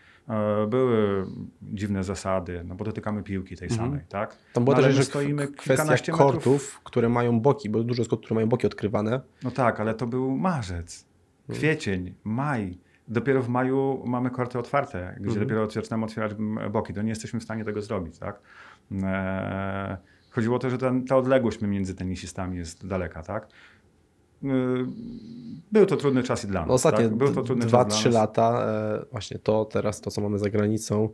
Speaker 1: Były dziwne zasady, no bo dotykamy piłki tej mhm. samej, tak? Tam była no, też stoimy kwestia kortów, metrów. które mają boki, bo dużo jest kortów, które mają boki odkrywane. No tak, ale to był marzec, mm. kwiecień, maj Dopiero w maju mamy korty otwarte, gdzie mhm. dopiero zaczynamy otwierać boki. To nie jesteśmy w stanie tego zrobić, tak? E, chodziło o to, że ten, ta odległość między tenisistami jest daleka, tak? E, był to trudny czas i dla nas. ostatnie tak? Był to trudny dwa, czas trzy
Speaker 2: lata, e, właśnie to teraz, to co mamy za granicą,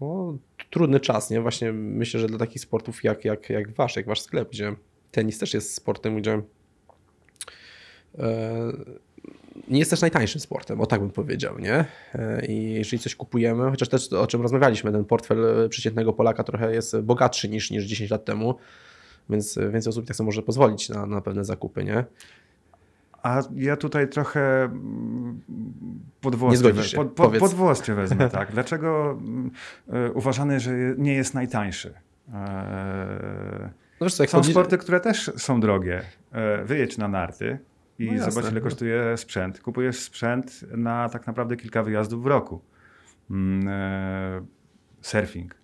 Speaker 2: no, trudny czas, nie? Właśnie myślę, że dla takich sportów jak, jak, jak wasz, jak wasz sklep, gdzie tenis też jest sportem, gdzie e, nie jest też najtańszym sportem, o tak bym powiedział, nie? E, I jeżeli coś kupujemy, chociaż też o czym rozmawialiśmy, ten portfel e, przeciętnego Polaka trochę jest bogatszy niż, niż 10 lat temu, więc e, więcej osób tak sobie może pozwolić
Speaker 1: na, na pewne zakupy, nie? A ja tutaj trochę mm, podwłoscie, we, pod, wezmę. tak. Dlaczego uważany, że nie jest najtańszy? No, są chodzi... sporty, które też są drogie. Wyjedź na narty, no i no zobacz, ile kosztuje sprzęt. Kupujesz sprzęt na tak naprawdę kilka wyjazdów w roku. Mm, e, surfing,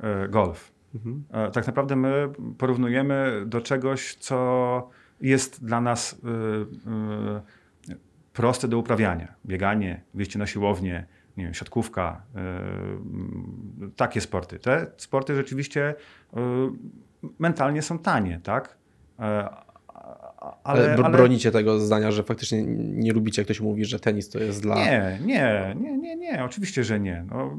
Speaker 1: e, golf. Mhm. E, tak naprawdę my porównujemy do czegoś, co jest dla nas proste do uprawiania. Bieganie, wyjście na siłownię, nie wiem, siatkówka, takie sporty. Te sporty rzeczywiście mentalnie są tanie, tak? E, ale, ale... Bronicie
Speaker 2: tego zdania, że faktycznie nie lubicie, jak ktoś mówi, że tenis to jest
Speaker 1: dla... Nie, nie, nie, nie, nie. oczywiście, że nie. No,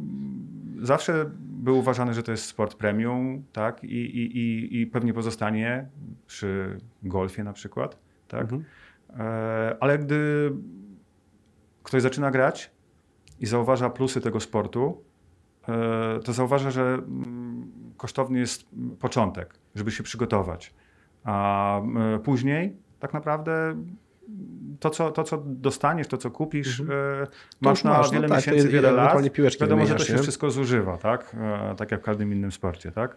Speaker 1: zawsze był uważany, że to jest sport premium tak? I, i, i, i pewnie pozostanie przy golfie na przykład. Tak? Mhm. E, ale gdy ktoś zaczyna grać i zauważa plusy tego sportu, e, to zauważa, że mm, kosztowny jest początek, żeby się przygotować. A e, później tak naprawdę to co, to, co dostaniesz, to, co kupisz, mm masz na no wiele no, miesięcy, tak, wiele lat. Wiadomo, że to się wszystko zużywa, tak? E, tak jak w każdym innym sporcie. Tak?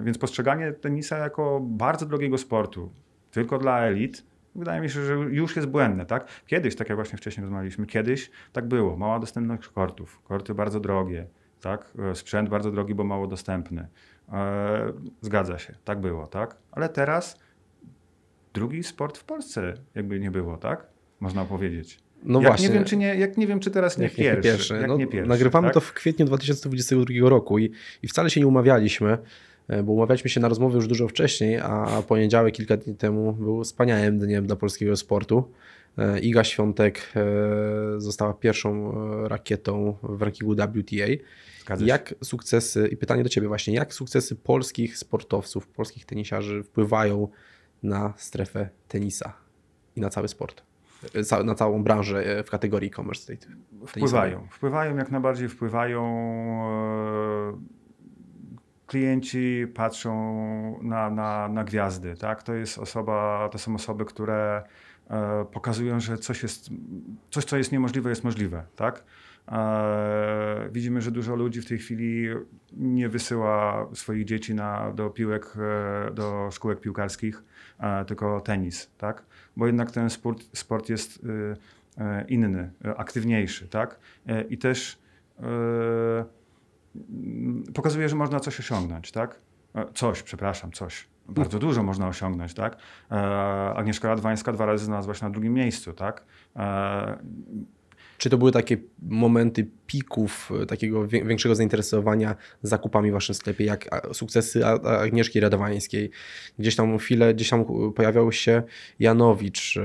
Speaker 1: Więc postrzeganie tenisa jako bardzo drogiego sportu, tylko dla elit, wydaje mi się, że już jest błędne. Tak? Kiedyś, tak jak właśnie wcześniej rozmawialiśmy, kiedyś tak było. Mała dostępność kortów, korty bardzo drogie, tak? sprzęt bardzo drogi, bo mało dostępny. E, zgadza się, tak było, tak? Ale teraz drugi sport w Polsce jakby nie było, tak? Można powiedzieć. No jak właśnie. Nie wiem, czy nie, jak nie wiem, czy teraz nie jak pierwszy. Nie pierwszy. Jak no, nie pierwszy nagrywamy tak?
Speaker 2: to w kwietniu 2022 roku i, i wcale się nie umawialiśmy, e, bo umawialiśmy się na rozmowy już dużo wcześniej, a poniedziałek kilka dni temu był wspaniałym dniem dla polskiego sportu. E, Iga Świątek e, została pierwszą e, rakietą w rankingu WTA. Jak sukcesy, i pytanie do Ciebie właśnie, jak sukcesy polskich sportowców, polskich tenisiarzy wpływają na strefę tenisa i na cały sport? na całą branżę w kategorii e-commerce. Wpływają,
Speaker 1: wpływają jak najbardziej wpływają. Klienci patrzą na, na, na gwiazdy, tak? To jest osoba, to są osoby, które E, pokazują, że coś, jest, coś, co jest niemożliwe, jest możliwe. Tak? E, widzimy, że dużo ludzi w tej chwili nie wysyła swoich dzieci na, do piłek, e, do szkółek piłkarskich, tylko tenis, tak? Bo jednak ten sport, sport jest inny, aktywniejszy, tak? I też pokazuje, że można coś osiągnąć, tak? Coś, przepraszam, coś bardzo dużo można osiągnąć, tak? E, Agnieszka Radwańska dwa razy znalazła się na drugim miejscu, tak? E, czy to były takie momenty pików e, takiego większego zainteresowania
Speaker 2: zakupami w waszym sklepie, jak sukcesy Agnieszki Radwańskiej? Gdzieś tam chwilę, gdzieś tam pojawiał się Janowicz,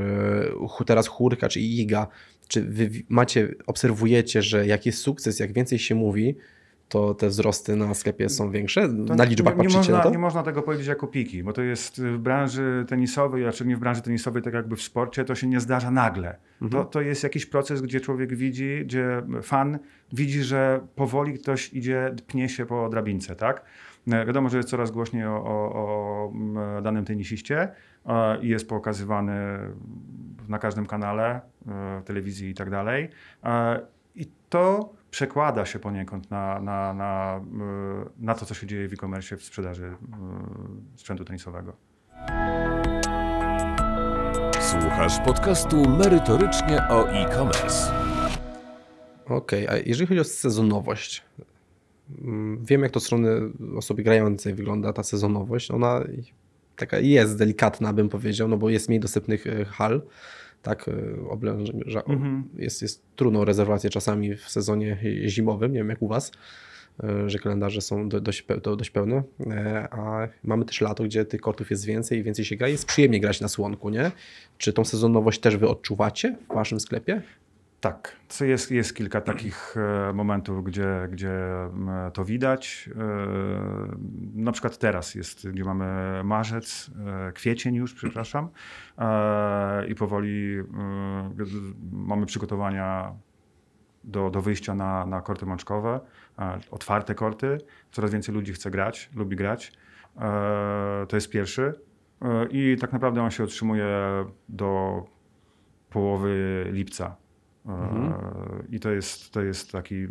Speaker 2: teraz Hurkacz czy Iga. Czy wy macie, obserwujecie, że jak jest sukces, jak więcej się mówi, to te wzrosty na sklepie są większe? To na liczbach nie, nie można, to? nie
Speaker 1: można tego powiedzieć jako piki, bo to jest w branży tenisowej, a szczególnie w branży tenisowej, tak jakby w sporcie, to się nie zdarza nagle. Mhm. To, to jest jakiś proces, gdzie człowiek widzi, gdzie fan widzi, że powoli ktoś idzie, pnie się po drabince, tak? E, wiadomo, że jest coraz głośniej o, o, o danym tenisiście i jest pokazywany na każdym kanale, e, telewizji i tak dalej e, i to przekłada się poniekąd na, na, na, y, na to, co się dzieje w e-commerce w sprzedaży y, sprzętu tenisowego. Słuchasz podcastu merytorycznie o
Speaker 2: e-commerce. Okej, okay, a jeżeli chodzi o sezonowość, mm, wiem jak to strony osoby grającej wygląda ta sezonowość. Ona taka jest delikatna, bym powiedział, no bo jest mniej dostępnych y, hal tak, e, oblęża, mhm. jest, jest trudną rezerwację czasami w sezonie zimowym, nie wiem jak u Was, e, że kalendarze są dość, dość pełne, e, a mamy też lato, gdzie tych kortów jest więcej i więcej się gra, jest przyjemnie grać na słonku, nie? Czy tą sezonowość też Wy odczuwacie w Waszym sklepie?
Speaker 1: Tak, jest, jest kilka takich e, momentów, gdzie, gdzie to widać. E, na przykład teraz jest, gdzie mamy marzec, e, kwiecień już, przepraszam, i powoli mamy przygotowania do, do wyjścia na, na korty mączkowe, otwarte korty. Coraz więcej ludzi chce grać, lubi grać. To jest pierwszy. I tak naprawdę on się otrzymuje do połowy lipca Mhm. E, I to jest, to jest taki, e,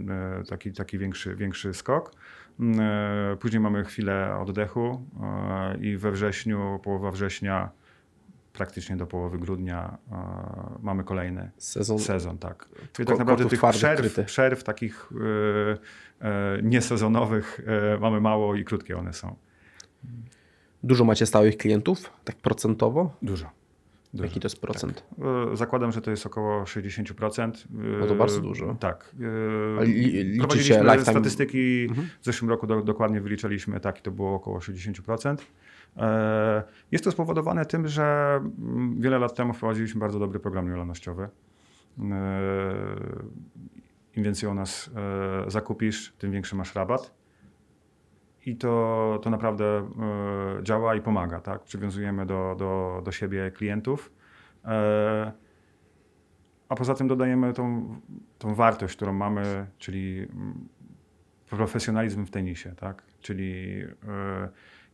Speaker 1: taki, taki większy, większy skok. Mm, e, później mamy chwilę oddechu i we wrześniu, połowa września, praktycznie do połowy grudnia mamy kolejny sezon. sezon tak. Czyli tak naprawdę tych przerw, przerw takich niesezonowych mamy mało i krótkie one są. Dużo macie
Speaker 2: stałych klientów, tak procentowo? Dużo. Dużo. Jaki to jest tak. procent?
Speaker 1: Tak. Zakładam, że to jest około 60%. E, no to bardzo dużo. Tak. E, liczy Prowadziliśmy lifetime... statystyki mhm. w zeszłym roku do, dokładnie wyliczaliśmy, tak, i to było około 60%. Jest to spowodowane tym, że mm, wiele lat temu wprowadziliśmy bardzo dobry program lojalnościowy. Im więcej u nas zakupisz, tym większy masz rabat i to, to naprawdę e, działa i pomaga. Tak? Przywiązujemy do, do, do siebie klientów. E, a poza tym dodajemy tą, tą wartość, którą mamy, czyli mm, profesjonalizm w tenisie, tak? Czyli e,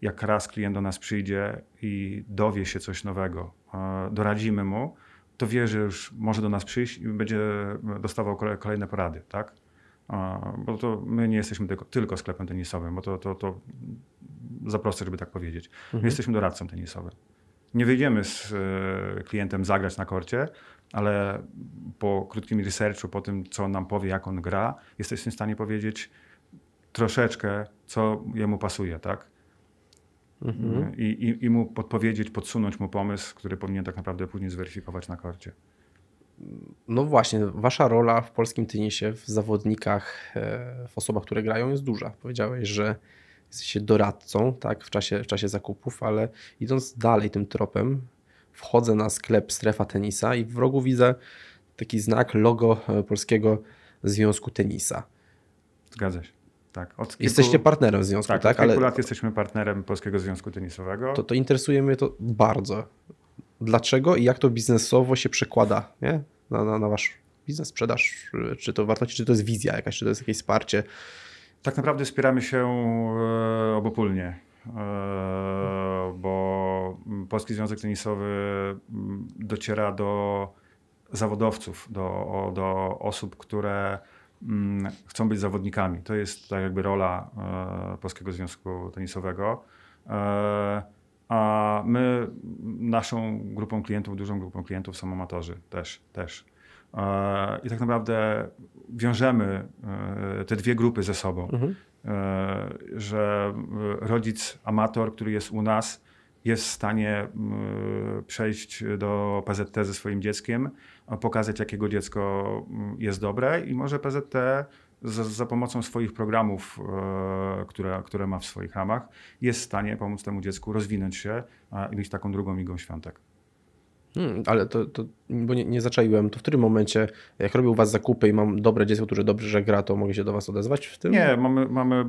Speaker 1: jak raz klient do nas przyjdzie i dowie się coś nowego, doradzimy mu, to wie, że już może do nas przyjść i będzie dostawał kolejne porady, tak? bo to my nie jesteśmy tylko, tylko sklepem tenisowym, bo to, to, to za proste, żeby tak powiedzieć. My mhm. jesteśmy doradcą tenisowym. Nie wyjdziemy z e, klientem zagrać na korcie, ale po krótkim researchu, po tym, co on nam powie, jak on gra, jesteśmy w stanie powiedzieć troszeczkę, co jemu pasuje, tak? Mhm. I, i, I mu podpowiedzieć, podsunąć mu pomysł, który powinien tak naprawdę później zweryfikować na korcie no
Speaker 2: właśnie, wasza rola w polskim tenisie, w zawodnikach, e, w osobach, które grają, jest duża. Powiedziałeś, że jesteście doradcą tak, w, czasie, w czasie zakupów, ale idąc dalej tym tropem, wchodzę na sklep Strefa Tenisa i w rogu widzę taki znak, logo e, Polskiego Związku Tenisa. Zgadza się. Tak, kilku... Jesteście partnerem związku, tak? tak? Od kilku ale... lat
Speaker 1: jesteśmy partnerem Polskiego Związku Tenisowego. To, to
Speaker 2: interesuje mnie to bardzo dlaczego i jak to biznesowo się przekłada nie? Na, na, na wasz biznes, sprzedaż, czy to wartości, czy to jest wizja jakaś, czy to jest jakieś wsparcie. Tak naprawdę wspieramy
Speaker 1: się e, obopólnie, e, bo Polski Związek Tenisowy mm, dociera do zawodowców, do, do osób, które mm, chcą być zawodnikami. To jest tak jakby rola e, Polskiego Związku Tenisowego. A my, naszą grupą klientów, dużą grupą klientów są amatorzy też. też. E, I tak naprawdę wiążemy e, te dwie grupy ze sobą, mhm. E, że rodzic amator, który jest u nas, jest w stanie przejść do PZT ze swoim dzieckiem, pokazać, jakiego dziecko jest dobre i może PZT za, za pomocą swoich programów, e, które, które ma w swoich ramach, jest w stanie pomóc temu dziecku rozwinąć się i mieć taką drugą migą świątek. Hmm, ale
Speaker 2: to, to bo nie, nie zaczaiłem, to w którym momencie, jak robię u Was zakupy i mam dobre dziecko, które dobrze że gra, to mogę się do Was odezwać w tym? Nie,
Speaker 1: mamy, mamy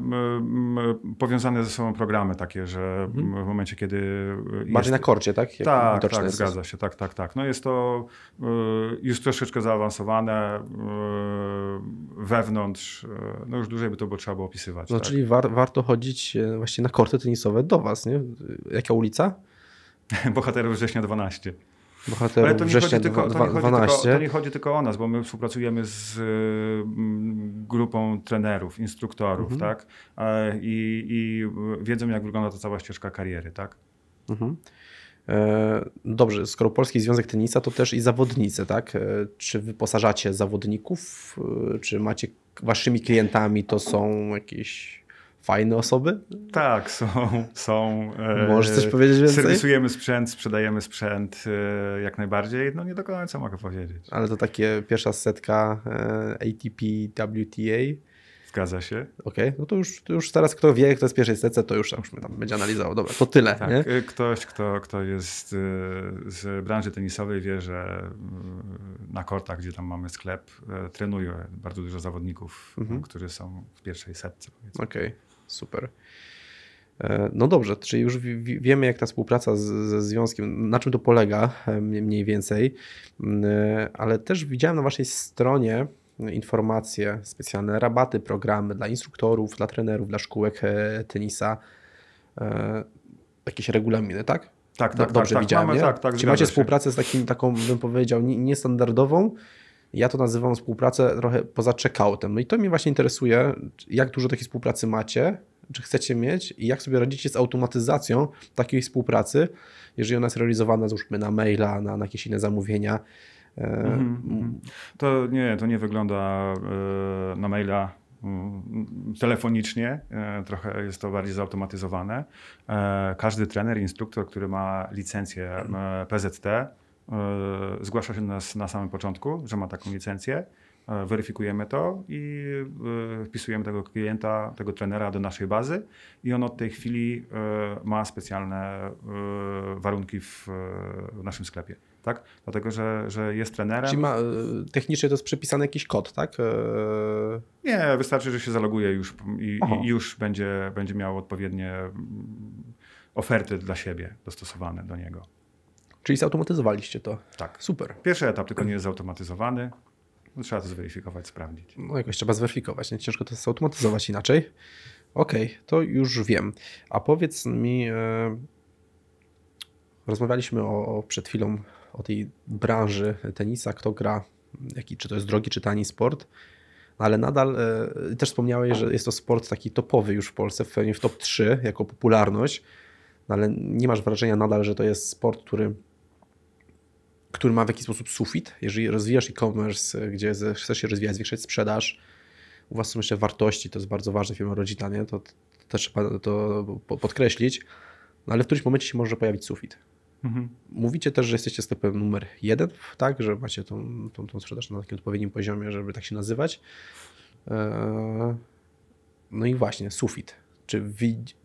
Speaker 1: powiązane ze sobą programy takie, że mhm. w momencie, kiedy... Bardziej jest... na korcie, tak? Jak tak, tak, jest. zgadza się, tak, tak, tak. No jest to y, już troszeczkę zaawansowane y, wewnątrz, y, no już dłużej by to było trzeba było opisywać. No tak.
Speaker 2: czyli war, warto chodzić e, właśnie na korty tenisowe do Was, nie? Jaka ulica?
Speaker 1: Bohaterów września 12 bohaterów Ale to nie, września tylko, to, nie tylko, to nie chodzi tylko o nas, bo my współpracujemy z mm, grupą trenerów, instruktorów, mhm. tak? E, I, I wiedzą, jak wygląda ta cała ścieżka kariery, tak?
Speaker 2: Mhm. E, dobrze, skoro Polski Związek Tenisa, to też i zawodnicy, tak? E, czy wyposażacie zawodników? Czy macie waszymi klientami to są jakieś fajne osoby? Tak, są. są e, Możesz coś powiedzieć więcej? Serwisujemy
Speaker 1: sprzęt, sprzedajemy sprzęt e, jak najbardziej. No nie do końca mogę powiedzieć.
Speaker 2: Ale to takie pierwsza setka e, ATP, WTA. Zgadza się. Okej, okay. no to już, to już teraz kto wie, kto jest w pierwszej setce, to już tam, tam
Speaker 1: będzie analizował. Dobra, to tyle. Tak. Nie? Ktoś, kto, kto jest z branży tenisowej wie, że na kortach, gdzie tam mamy sklep, trenuje bardzo dużo zawodników, mhm. którzy są w pierwszej setce. Okej. Okay.
Speaker 2: Super. E, no dobrze, czyli już wiemy, jak ta współpraca ze związkiem, na czym to polega e, mniej więcej, mm, e, ale też widziałem na Waszej stronie informacje specjalne, rabaty, programy dla instruktorów, dla trenerów, dla szkółek tenisa, jakieś regulaminy, tak? Tak, tak, dobrze tak, tak. widziałem. Tak, tak, macie się. współpracę z takim, taką, bym powiedział, niestandardową, ja to nazywam współpracę trochę poza checkoutem. No i to mnie właśnie interesuje, jak dużo takiej współpracy macie, czy chcecie mieć i jak sobie radzicie z automatyzacją takiej współpracy, jeżeli ona jest realizowana, złóżmy na maila, na, na jakieś inne zamówienia. E, mhm, mhm. To
Speaker 1: nie, to nie wygląda e, na maila mm, telefonicznie, e, trochę jest to bardziej zautomatyzowane. Każdy trener, instruktor, który ma licencję PZT, E, zgłasza się do nas na samym początku, że ma taką licencję. E, weryfikujemy to i e, wpisujemy tego klienta, tego trenera do naszej bazy i on od tej chwili ma specjalne warunki w, w naszym sklepie. Tak? Dlatego, że, że jest trenerem. Czyli ma,
Speaker 2: technicznie to jest przypisany jakiś kod, tak?
Speaker 1: Nie, wystarczy, że się zaloguje już i, i już będzie, będzie miał odpowiednie mm, oferty dla siebie dostosowane do niego. Czyli zautomatyzowaliście to. Tak. Super. Pierwszy etap tylko nie jest zautomatyzowany. No, trzeba to zweryfikować, sprawdzić.
Speaker 2: No jakoś trzeba zweryfikować, nie? ciężko to zautomatyzować inaczej. Okej, okay, to już wiem. A powiedz mi, e, rozmawialiśmy o, o, przed chwilą o tej branży tenisa, kto gra, jaki, czy to jest drogi czy tani sport, no, ale nadal e, też wspomniałeś, że jest to sport taki topowy już w Polsce, pewnie w top 3 jako popularność, no ale nie masz wrażenia nadal, że to jest sport, który który ma w jakiś sposób sufit. Jeżeli rozwijasz e-commerce, e, gdzie chcesz się rozwijać, zwiększać sprzedaż, u Was są jeszcze wartości, to jest bardzo ważne, firma rodzina, nie? To, też trzeba to podkreślić, no ale w którymś momencie się może pojawić sufit. Mhm. Mówicie też, że jesteście sklepem numer jeden, tak? Że macie tą, tą, tą sprzedaż na takim odpowiednim poziomie, żeby tak się nazywać. E, no i właśnie, sufit. Czy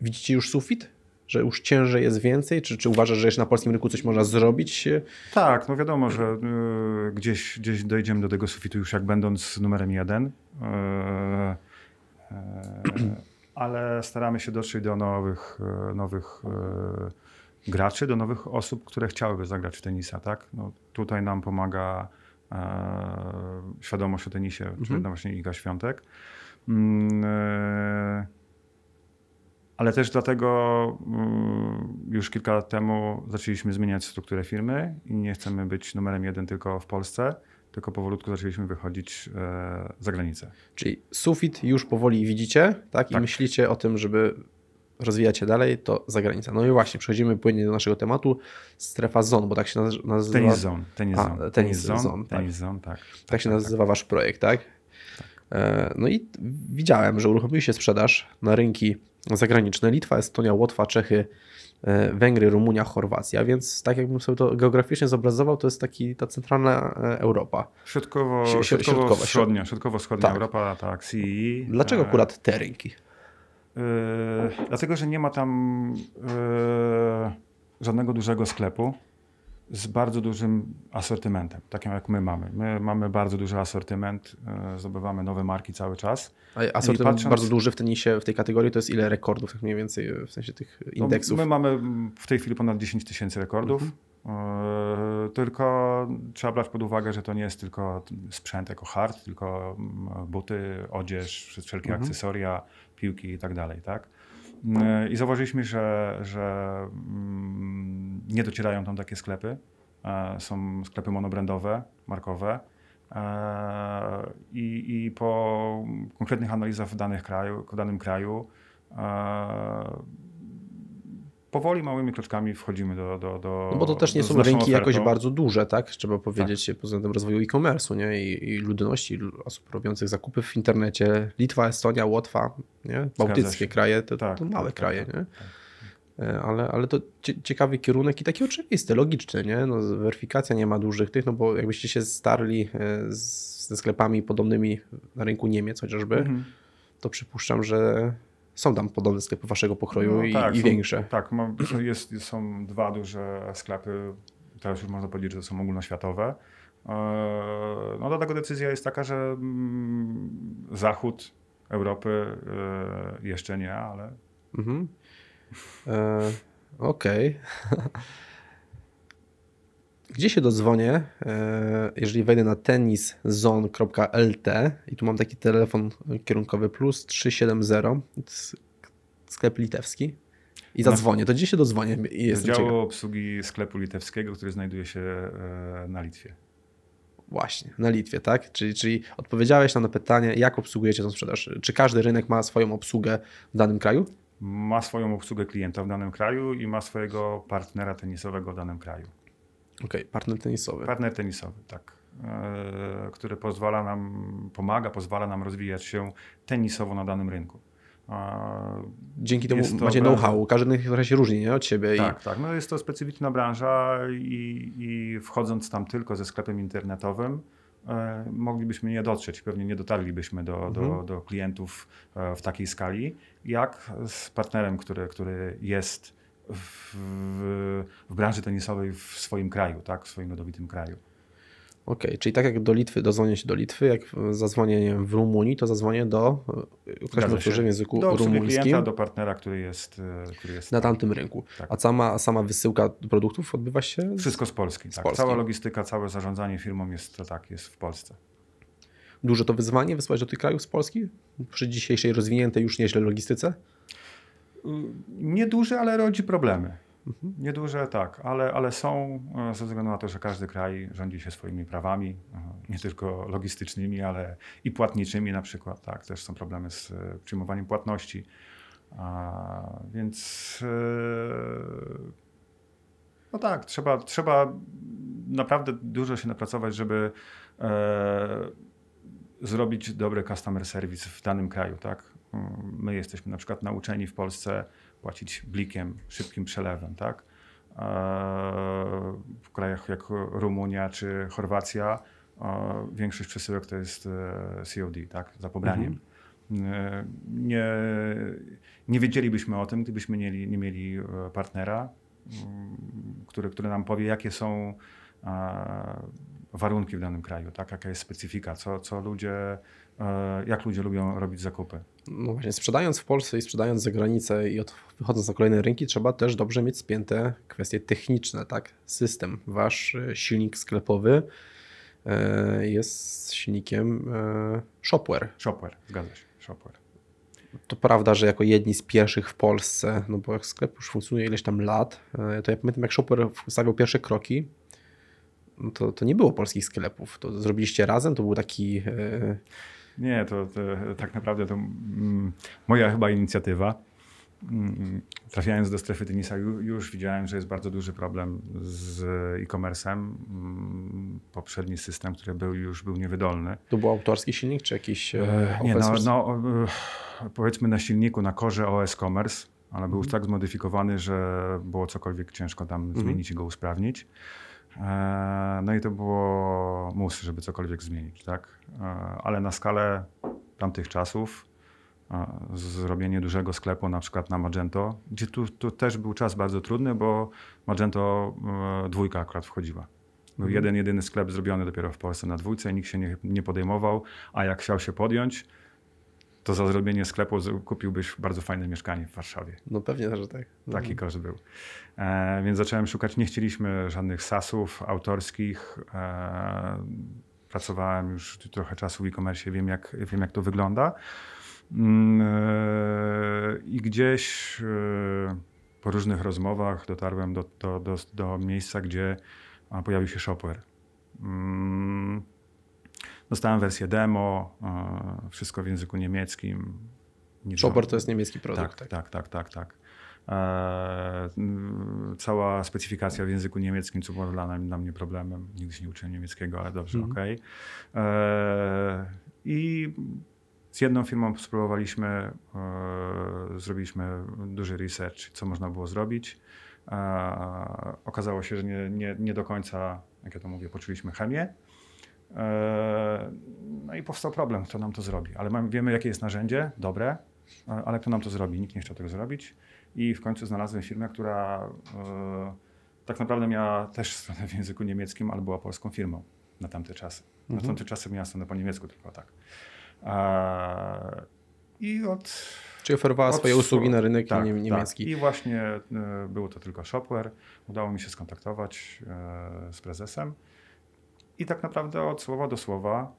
Speaker 2: widzicie już sufit? że już ciężej jest więcej? Czy, czy uważasz, że jeszcze na polskim
Speaker 1: rynku coś można zrobić? Tak, no wiadomo, że y, gdzieś, gdzieś dojdziemy do tego sufitu już jak będąc numerem jeden. Y, y, ale staramy się dotrzeć do nowych, e, nowych graczy, do nowych osób, które chciałyby zagrać w tenisa. Tak? No, tutaj nam pomaga świadomość o tenisie, czyli czy mhm. właśnie Iga Świątek. Mm, ale też dlatego mm, już kilka lat temu zaczęliśmy zmieniać strukturę firmy i nie chcemy być numerem jeden tylko w Polsce, tylko powolutku zaczęliśmy wychodzić e, za granicę. Czyli sufit już powoli widzicie, tak? I tak. myślicie
Speaker 2: o tym, żeby rozwijać się dalej, to za granicę. No i właśnie, przechodzimy płynnie do naszego tematu, strefa zon, bo tak się nazywa... Tenis zon. Tenis zon, tenis, zon, zon, tak. Tenis zon, tak. Tak, tak się tak, tak. nazywa wasz projekt, tak? tak. E, no i widziałem, że uruchomił się sprzedaż na rynki zagraniczne. Litwa, Estonia, Łotwa, Czechy, e, Węgry, Rumunia, Chorwacja, więc tak jakbym sobie to geograficznie zobrazował, to jest taki ta centralna e, Europa. Środkowo, środkowo, środkowo wschodnia,
Speaker 1: środkowo wschodnia tak. Europa, tak, CEE. E. Dlaczego akurat te rynki? Yy, dlatego, że nie ma tam yy, żadnego dużego sklepu z bardzo dużym asortymentem, takim jak my mamy. My mamy bardzo duży asortyment, e, zdobywamy nowe marki cały czas. A asortyment patrząc, bardzo duży w tenisie, w tej kategorii,
Speaker 2: to jest ile rekordów tak mniej więcej, e, w sensie tych no, indeksów? my
Speaker 1: mamy w tej chwili ponad 10 tysięcy rekordów. Mhm. E, tylko trzeba brać pod uwagę, że to nie jest tylko sprzęt jako hard, tylko mm, buty, odzież, wszelkie mhm. akcesoria, piłki i tak dalej, tak? E, I zauważyliśmy, że, że mm, nie docierają tam takie sklepy. E, są sklepy monobrandowe, markowe. E, I, i po konkretnych analizach w, danych kraju, w danym kraju powoli, małymi kroczkami wchodzimy do. do, do no bo to też nie są rynki ofertą. jakoś bardzo
Speaker 2: duże, tak? Trzeba powiedzieć tak. pod względem rozwoju e-commerce'u nie? I, I, ludności osób robiących zakupy w internecie. Litwa, Estonia, Łotwa, nie? bałtyckie kraje to, tak, to małe tak, tak kraje. Tak, nie? Tak, e, ale, ale to ciekawy kierunek i taki oczywisty, logiczny, nie? No, weryfikacja nie ma dużych tych, no bo jakbyście się starli e, z, ze sklepami podobnymi na rynku Niemiec chociażby, mm -hmm. to przypuszczam, że są tam podobne sklepy waszego pokroju no, i, tak, i są, większe.
Speaker 1: Tak, ma, jest, są dwa duże sklepy, teraz już można powiedzieć, że są ogólnoświatowe. Eee, no dlatego decyzja jest taka, że mm, zachód Europy eee, jeszcze nie, ale... Mhm. E, Okej. Okay.
Speaker 2: gdzie się dodzwonię, e, jeżeli wejdę na teniszon.lt i tu mam taki telefon kierunkowy plus 370, sklep litewski i zadzwonię, to gdzie się dodzwonię? Jest Działu ciekaw.
Speaker 1: obsługi sklepu litewskiego, który znajduje się e, na Litwie.
Speaker 2: Właśnie, na Litwie, tak? Czyli, czyli odpowiedziałeś nam na pytanie, jak obsługujecie tą sprzedaż? Czy każdy rynek ma swoją obsługę w danym
Speaker 1: kraju? Ma swoją obsługę klienta w danym kraju i ma swojego partnera tenisowego w danym kraju. Okej, okay, partner tenisowy. Partner tenisowy, tak. E, który pozwala nam, pomaga, pozwala nam rozwijać się tenisowo na danym rynku. E, Dzięki temu to macie know-how,
Speaker 2: każdy trochę się różni nie? od siebie. Tak, i...
Speaker 1: tak. No jest to specyficzna branża i, i wchodząc tam tylko ze sklepem internetowym, e, moglibyśmy nie dotrzeć, pewnie nie dotarlibyśmy do, mhm. do, do klientów w takiej skali, jak z partnerem, który, który jest w, w branży tenisowej w swoim kraju, tak? w swoim rodowitym kraju. Okej, okay, czyli tak jak do Litwy, dozwonię się do
Speaker 2: Litwy, jak zadzwonię w Rumunii, to zadzwonię do, określmy e, w języku do rumuńskim. klienta, do
Speaker 1: partnera, który jest... E, który jest na
Speaker 2: tamtym rynku. Tak. A sama, sama wysyłka produktów odbywa się? Z... Wszystko z Polski, z tak. Polski. Cała
Speaker 1: logistyka, całe zarządzanie firmą jest tak, jest w Polsce.
Speaker 2: Duże to wyzwanie wysłać do tych krajów z Polski przy dzisiejszej rozwiniętej już nieźle logistyce?
Speaker 1: Y, nieduże, ale rodzi problemy. Nieduże, tak, ale, ale są e, ze względu na to, że każdy kraj rządzi się swoimi prawami, e, nie tylko logistycznymi, ale i płatniczymi na przykład. Tak, też są problemy z e, przyjmowaniem płatności. A, więc no tak, trzeba, trzeba naprawdę dużo się napracować, żeby e, zrobić dobry customer service w danym kraju, tak? My jesteśmy na przykład nauczeni w Polsce płacić blikiem, szybkim przelewem, tak? E, w krajach jak Rumunia czy Chorwacja e, większość przesyłek to jest e, COD, tak? Za pobraniem. Mhm. Nie, nie wiedzielibyśmy o tym, gdybyśmy nie, nie mieli partnera, mm, który, który nam powie, jakie są warunki w danym kraju, tak? jaka jest specyfika, co, co ludzie, jak ludzie lubią robić zakupy no właśnie, sprzedając w Polsce i sprzedając
Speaker 2: za granicę i od, wychodząc na kolejne rynki, trzeba też dobrze mieć spięte kwestie techniczne, tak? System, wasz e, silnik sklepowy e, jest silnikiem e, Shopware. Shopware, zgadza się, Shopware. To prawda, że jako jedni z pierwszych w Polsce, no bo jak sklep już funkcjonuje ileś tam lat, e, to ja pamiętam jak Shopware stawiał pierwsze kroki, no to, to nie było polskich sklepów. To zrobiliście razem, to był taki...
Speaker 1: E, nie, to, to tak naprawdę to mm, moja chyba inicjatywa. Mm, trafiając do strefy tenisa, już widziałem, że jest bardzo duży problem z e commerce mm, Poprzedni system, który był, już był niewydolny. To był autorski silnik, czy jakiś. E, e nie, no, no, e, powiedzmy na silniku, na korze OS Commerce, ale był już mhm. tak zmodyfikowany, że było cokolwiek ciężko tam mm zmienić i go usprawnić. E, no i to było mus, żeby cokolwiek zmienić, tak? E, ale na skalę tamtych czasów e, zrobienie dużego sklepu na przykład na Magento, gdzie tu, tu też był czas bardzo trudny, bo Magento dwójka akurat wchodziła. Był mhm. jeden, jedyny sklep zrobiony dopiero w Polsce na dwójce, nikt się nie, nie podejmował, a jak chciał się podjąć, to za zrobienie sklepu kupiłbyś bardzo fajne mieszkanie w Warszawie. No pewnie, że tak. Mhm. Taki koszt był. E, więc zacząłem szukać, nie chcieliśmy żadnych sasów autorskich. E, pracowałem już trochę czasu w e-commerce, wiem jak, wiem jak to wygląda. Mm, e, I gdzieś e, po różnych rozmowach dotarłem do, do, do, do miejsca, gdzie pojawił się shopware. Mm, Dostałem wersję demo, e, wszystko w języku niemieckim. Chopper to jest niemiecki produkt. Tak, tak, tak, tak. tak. tak. E, cała specyfikacja w języku niemieckim, co było dla, dla mnie problemem. Nigdy się nie uczyłem niemieckiego, ale dobrze, mhm. okej. Okay. E, I z jedną firmą spróbowaliśmy, zrobiliśmy duży research, co można było zrobić. Okazało się, że nie, nie, nie do końca, jak ja to mówię, poczuliśmy chemię. E, no i powstał problem, kto nam to zrobi. Ale wiemy, jakie jest narzędzie, dobre, e, ale kto nam to zrobi? Nikt nie chciał tego zrobić. I w końcu znalazłem firmę, która e, tak naprawdę miała też stronę w języku niemieckim, ale była polską firmą na tamte czasy. Na mhm. tamte czasy miała stronę po niemiecku, tylko tak. I od. Czy oferowała od, swoje usługi na rynek tak, niemiecki? Tak. I właśnie y, było to tylko Shopware. Udało mi się skontaktować y, z prezesem i tak naprawdę od słowa do słowa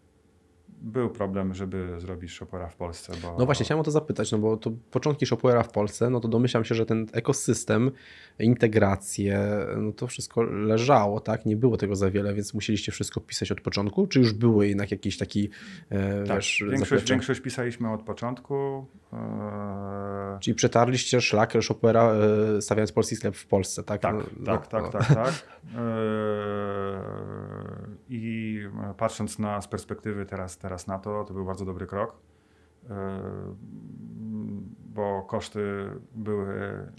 Speaker 1: był problem, żeby zrobić Shopware'a w Polsce. Bo... No właśnie, chciałem
Speaker 2: o to zapytać, no bo to początki Shopware'a w Polsce, no to domyślam się, że ten ekosystem, integracje, no to wszystko leżało, tak? Nie było tego za wiele, więc musieliście wszystko pisać od początku? Czy już były jednak jakieś taki, e, tak, wiesz, większość, większość
Speaker 1: pisaliśmy od początku. E...
Speaker 2: Czyli przetarliście szlak Shopware'a e, stawiając polski sklep w Polsce, tak? Tak, no, tak, no, tak, no. tak, tak, tak.
Speaker 1: E... I e, patrząc na z perspektywy teraz teraz na to, to był bardzo dobry krok, e, bo koszty były e,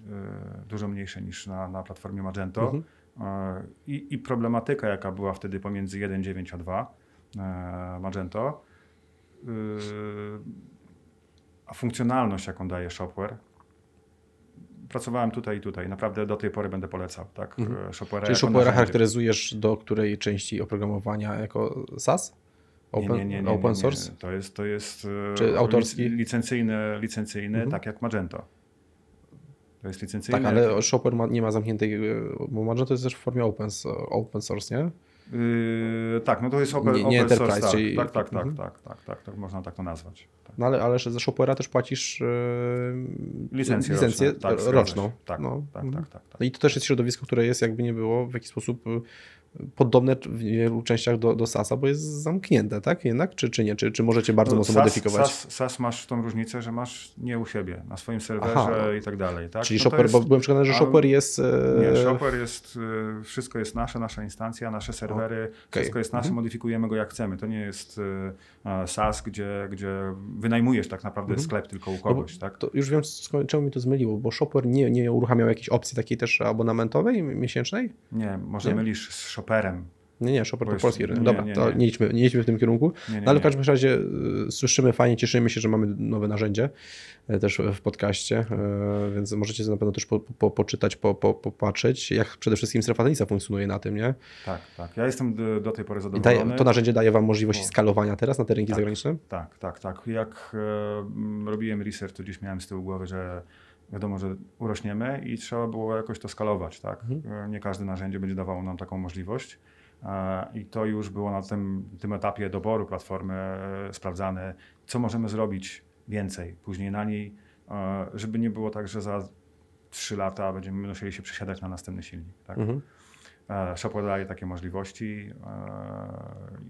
Speaker 1: dużo mniejsze niż na, na platformie Magento. Mhm. E, I, I, problematyka, jaka była wtedy pomiędzy 1.9 a 2 Magento, a funkcjonalność, jaką daje Shopware, pracowałem tutaj i tutaj. Naprawdę do tej pory będę polecał. Tak? Mhm. Shopware Czy Shopware
Speaker 2: charakteryzujesz do której części oprogramowania jako SaaS? Open, nie, nie, nie, nie, open source? To jest, to jest e, Czy autorski?
Speaker 1: licencyjne, licencyjne mhm. tak jak Magento. To jest licencyjne. Tak, ale
Speaker 2: Shopper ma, nie ma zamkniętej, e, bo Magento jest też w formie open, open source, nie?
Speaker 1: Yy, tak, no to jest open, nie, nie open source, tak, czyli... tak, tak, tak mhm. tak, tak, tak, tak, tak, można tak to nazwać.
Speaker 2: Tak. No ale, ale że za Shopera też płacisz yy, licencję, licencję roczną. Tak, roczną. Tak, no. tak, mhm. tak, tak, tak, no I to też jest środowisko, które jest jakby nie było w jakiś sposób podobne w wielu częściach do, do SAS-a, bo jest zamknięte, tak? Jednak, czy, czy nie? Czy, czy możecie bardzo no, mocno SAS, modyfikować?
Speaker 1: SAS, SAS masz tą różnicę, że masz nie u siebie, na swoim serwerze Aha. i tak dalej, tak? Czyli no Shopper, jest, bo byłem przekonany, że Shopper jest... Nie, e, Shopper jest, e, wszystko jest nasze, nasza instancja, nasze serwery, okay. wszystko jest nasze, mhm. modyfikujemy go jak chcemy. To nie jest e, SAS, gdzie, gdzie wynajmujesz tak naprawdę mhm. sklep tylko u no kogoś, no, tak? To już
Speaker 2: wiem, czemu mi to zmyliło, bo Shopper nie, nie uruchamiał jakiejś opcji takiej też abonamentowej, miesięcznej?
Speaker 1: Nie, może nie? mylisz z Shopper Chopperem. Nie, nie, Chopper to polski rynek. No Dobra, nie, nie, to nie idźmy, nie idźmy w tym kierunku.
Speaker 2: No, ale w każdym razie e, słyszymy fajnie, cieszymy się, że mamy nowe narzędzie e, też w podcaście, e, więc możecie na pewno też po, po, poczytać, po, po, popatrzeć, jak przede wszystkim strefa funkcjonuje na tym, nie?
Speaker 1: Tak, tak. Ja jestem do, tej pory zadowolony. Daje, to narzędzie daje Wam możliwość
Speaker 2: skalowania teraz na te rynki tak, zagraniczne?
Speaker 1: Tak, tak, tak. Jak robiłem research, to gdzieś miałem z tyłu głowy, że wiadomo, że urośniemy i trzeba było jakoś to skalować. Tak? Mhm. E, nie każde narzędzie będzie dawało nam taką możliwość. E, I to już było na tym, tym etapie doboru platformy e, sprawdzane, co możemy zrobić więcej później na niej, żeby nie było tak, że za trzy lata będziemy musieli się przesiadać na następny silnik. Tak? Mhm. Shopware daje takie możliwości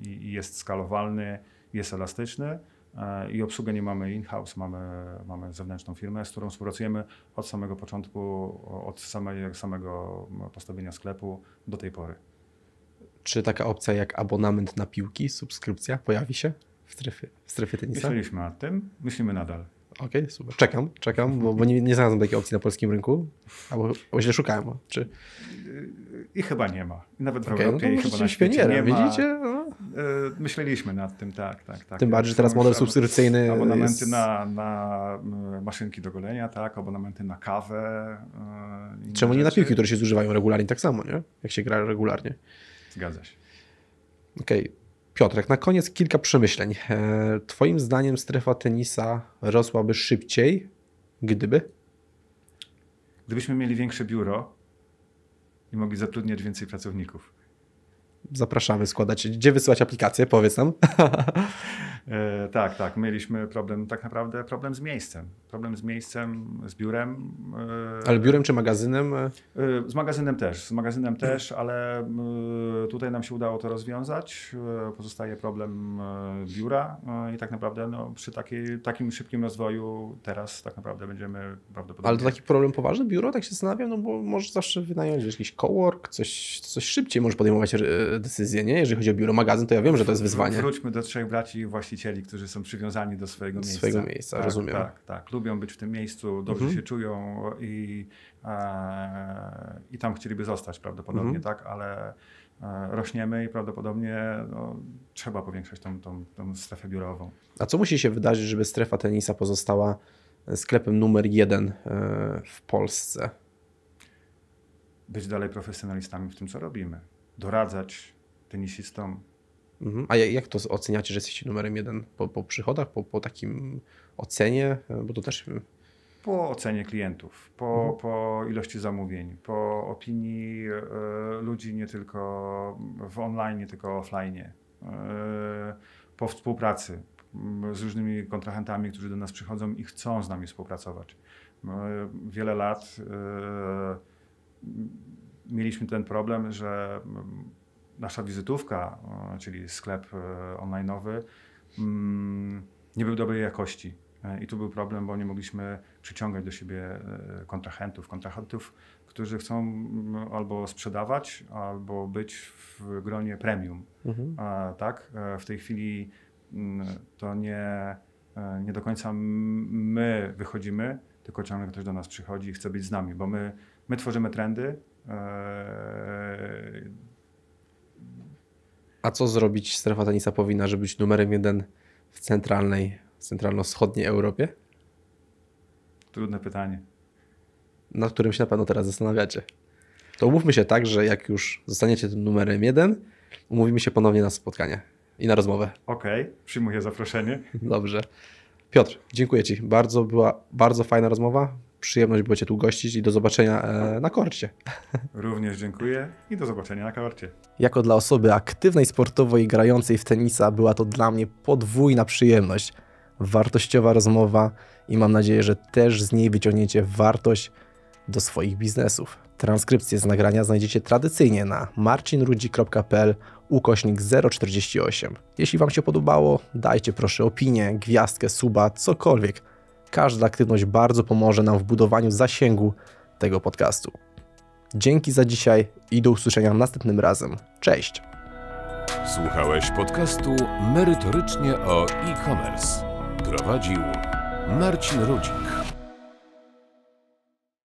Speaker 1: i jest skalowalny, jest elastyczny E, i obsługę nie mamy in-house, mamy, mamy zewnętrzną firmę, z którą współpracujemy od samego początku, od samej, samego postawienia sklepu do tej pory.
Speaker 2: Czy taka opcja jak abonament na piłki, subskrypcja pojawi się w strefie, w strefie tenisa? Myśleliśmy nad tym, myślimy nadal. Okej, okay, super. Czekam, czekam, bo, bo nie, nie, znalazłem takiej opcji na polskim rynku. Albo bo źle szukałem. Czy...
Speaker 1: I chyba nie ma. Nawet w okay, Europie no i chyba na świecie nie, nie ma. Widzicie? No, E, myśleliśmy nad tym, tak, tak, tak. Tym bardziej, że teraz model subskrypcyjny. Abonamenty jest... na, na e, maszynki do golenia, tak, abonamenty na kawę. E, Czemu nie na piłki,
Speaker 2: które się zużywają regularnie tak samo, nie? Jak się gra regularnie. Zgadza się. Okej. Okay. Piotrek, na koniec kilka przemyśleń. Twoim zdaniem strefa tenisa rosłaby szybciej, gdyby?
Speaker 1: Gdybyśmy mieli większe biuro i mogli zatrudniać więcej pracowników
Speaker 2: zapraszamy składać. Gdzie wysyłać aplikację? Powiedz nam.
Speaker 1: E, tak, tak. Mieliśmy problem, tak naprawdę problem z miejscem. Problem z miejscem, z biurem. E, ale biurem czy magazynem? E, z magazynem też, z magazynem też, ale e, tutaj nam się udało to rozwiązać. E, pozostaje problem e, biura i tak naprawdę no, przy takiej, takim szybkim rozwoju teraz tak naprawdę będziemy prawdopodobnie... Ale to
Speaker 2: taki problem poważny biuro, tak się zastanawiam, no bo może zawsze wynająć jakiś cowork, coś, coś szybciej Może podejmować decyzje, nie? Jeżeli chodzi o biuro magazyn, to ja wiem, że to jest wyzwanie. Wróćmy
Speaker 1: do trzech braci właścicieli, którzy są przywiązani do swojego do miejsca. swojego miejsca, tak, rozumiem. Tak, tak. Lubią być w tym miejscu, dobrze mhm. się czują i, e, i tam chcieliby zostać prawdopodobnie, mhm. tak? Ale e, rośniemy i prawdopodobnie no, trzeba powiększać tą, tą, tą strefę biurową.
Speaker 2: A co musi się wydarzyć, żeby strefa tenisa pozostała sklepem numer jeden e, w Polsce?
Speaker 1: Być dalej profesjonalistami w tym, co robimy doradzać tenisistom.
Speaker 2: Mhm. A jak to oceniacie, że jesteście numerem jeden po, po przychodach, po, po takim ocenie? Bo to też po
Speaker 1: ocenie klientów, po, mhm. po ilości zamówień, po opinii y, ludzi nie tylko w online, nie tylko offline, y, po współpracy z różnymi kontrahentami, którzy do nas przychodzą i chcą z nami współpracować. Y, wiele lat mieliśmy ten problem, że mm, nasza wizytówka, e, czyli sklep e, onlineowy, mm, nie był dobrej jakości. E, I tu był problem, bo nie mogliśmy przyciągać do siebie kontrahentów, kontrahentów, którzy chcą mm, albo sprzedawać, albo być w gronie premium. Mhm. tak? W tej chwili to nie, nie do końca my wychodzimy, tylko ciągle ktoś do nas przychodzi i chce być z nami, bo my, my tworzymy trendy,
Speaker 2: a co zrobić strefa tenisa powinna, żeby być numerem jeden w centralnej, centralno-wschodniej Europie?
Speaker 1: Trudne pytanie.
Speaker 2: Nad którym się na pewno teraz zastanawiacie. To umówmy się tak, że jak już zostaniecie tym numerem jeden, umówimy się ponownie na spotkanie i na rozmowę.
Speaker 1: Okej, okay, przyjmuję zaproszenie. Dobrze. Piotr, dziękuję Ci. Bardzo była
Speaker 2: bardzo fajna rozmowa przyjemność było Cię tu gościć i do zobaczenia e, na korcie.
Speaker 1: Również dziękuję i do zobaczenia na korcie.
Speaker 2: Jako dla osoby aktywnej sportowo i grającej w tenisa była to dla mnie podwójna przyjemność. Wartościowa rozmowa i mam nadzieję, że też z niej wyciągniecie wartość do swoich biznesów. Transkrypcję z nagrania znajdziecie tradycyjnie na marcinrudzi.pl ukośnik 048. Jeśli Wam się podobało, dajcie proszę opinię, gwiazdkę, suba, cokolwiek – każda aktywność bardzo pomoże nam w budowaniu zasięgu tego podcastu. Dzięki za dzisiaj i do usłyszenia następnym razem. Cześć!
Speaker 1: Słuchałeś podcastu merytorycznie o e-commerce. Prowadził Marcin Rudzik.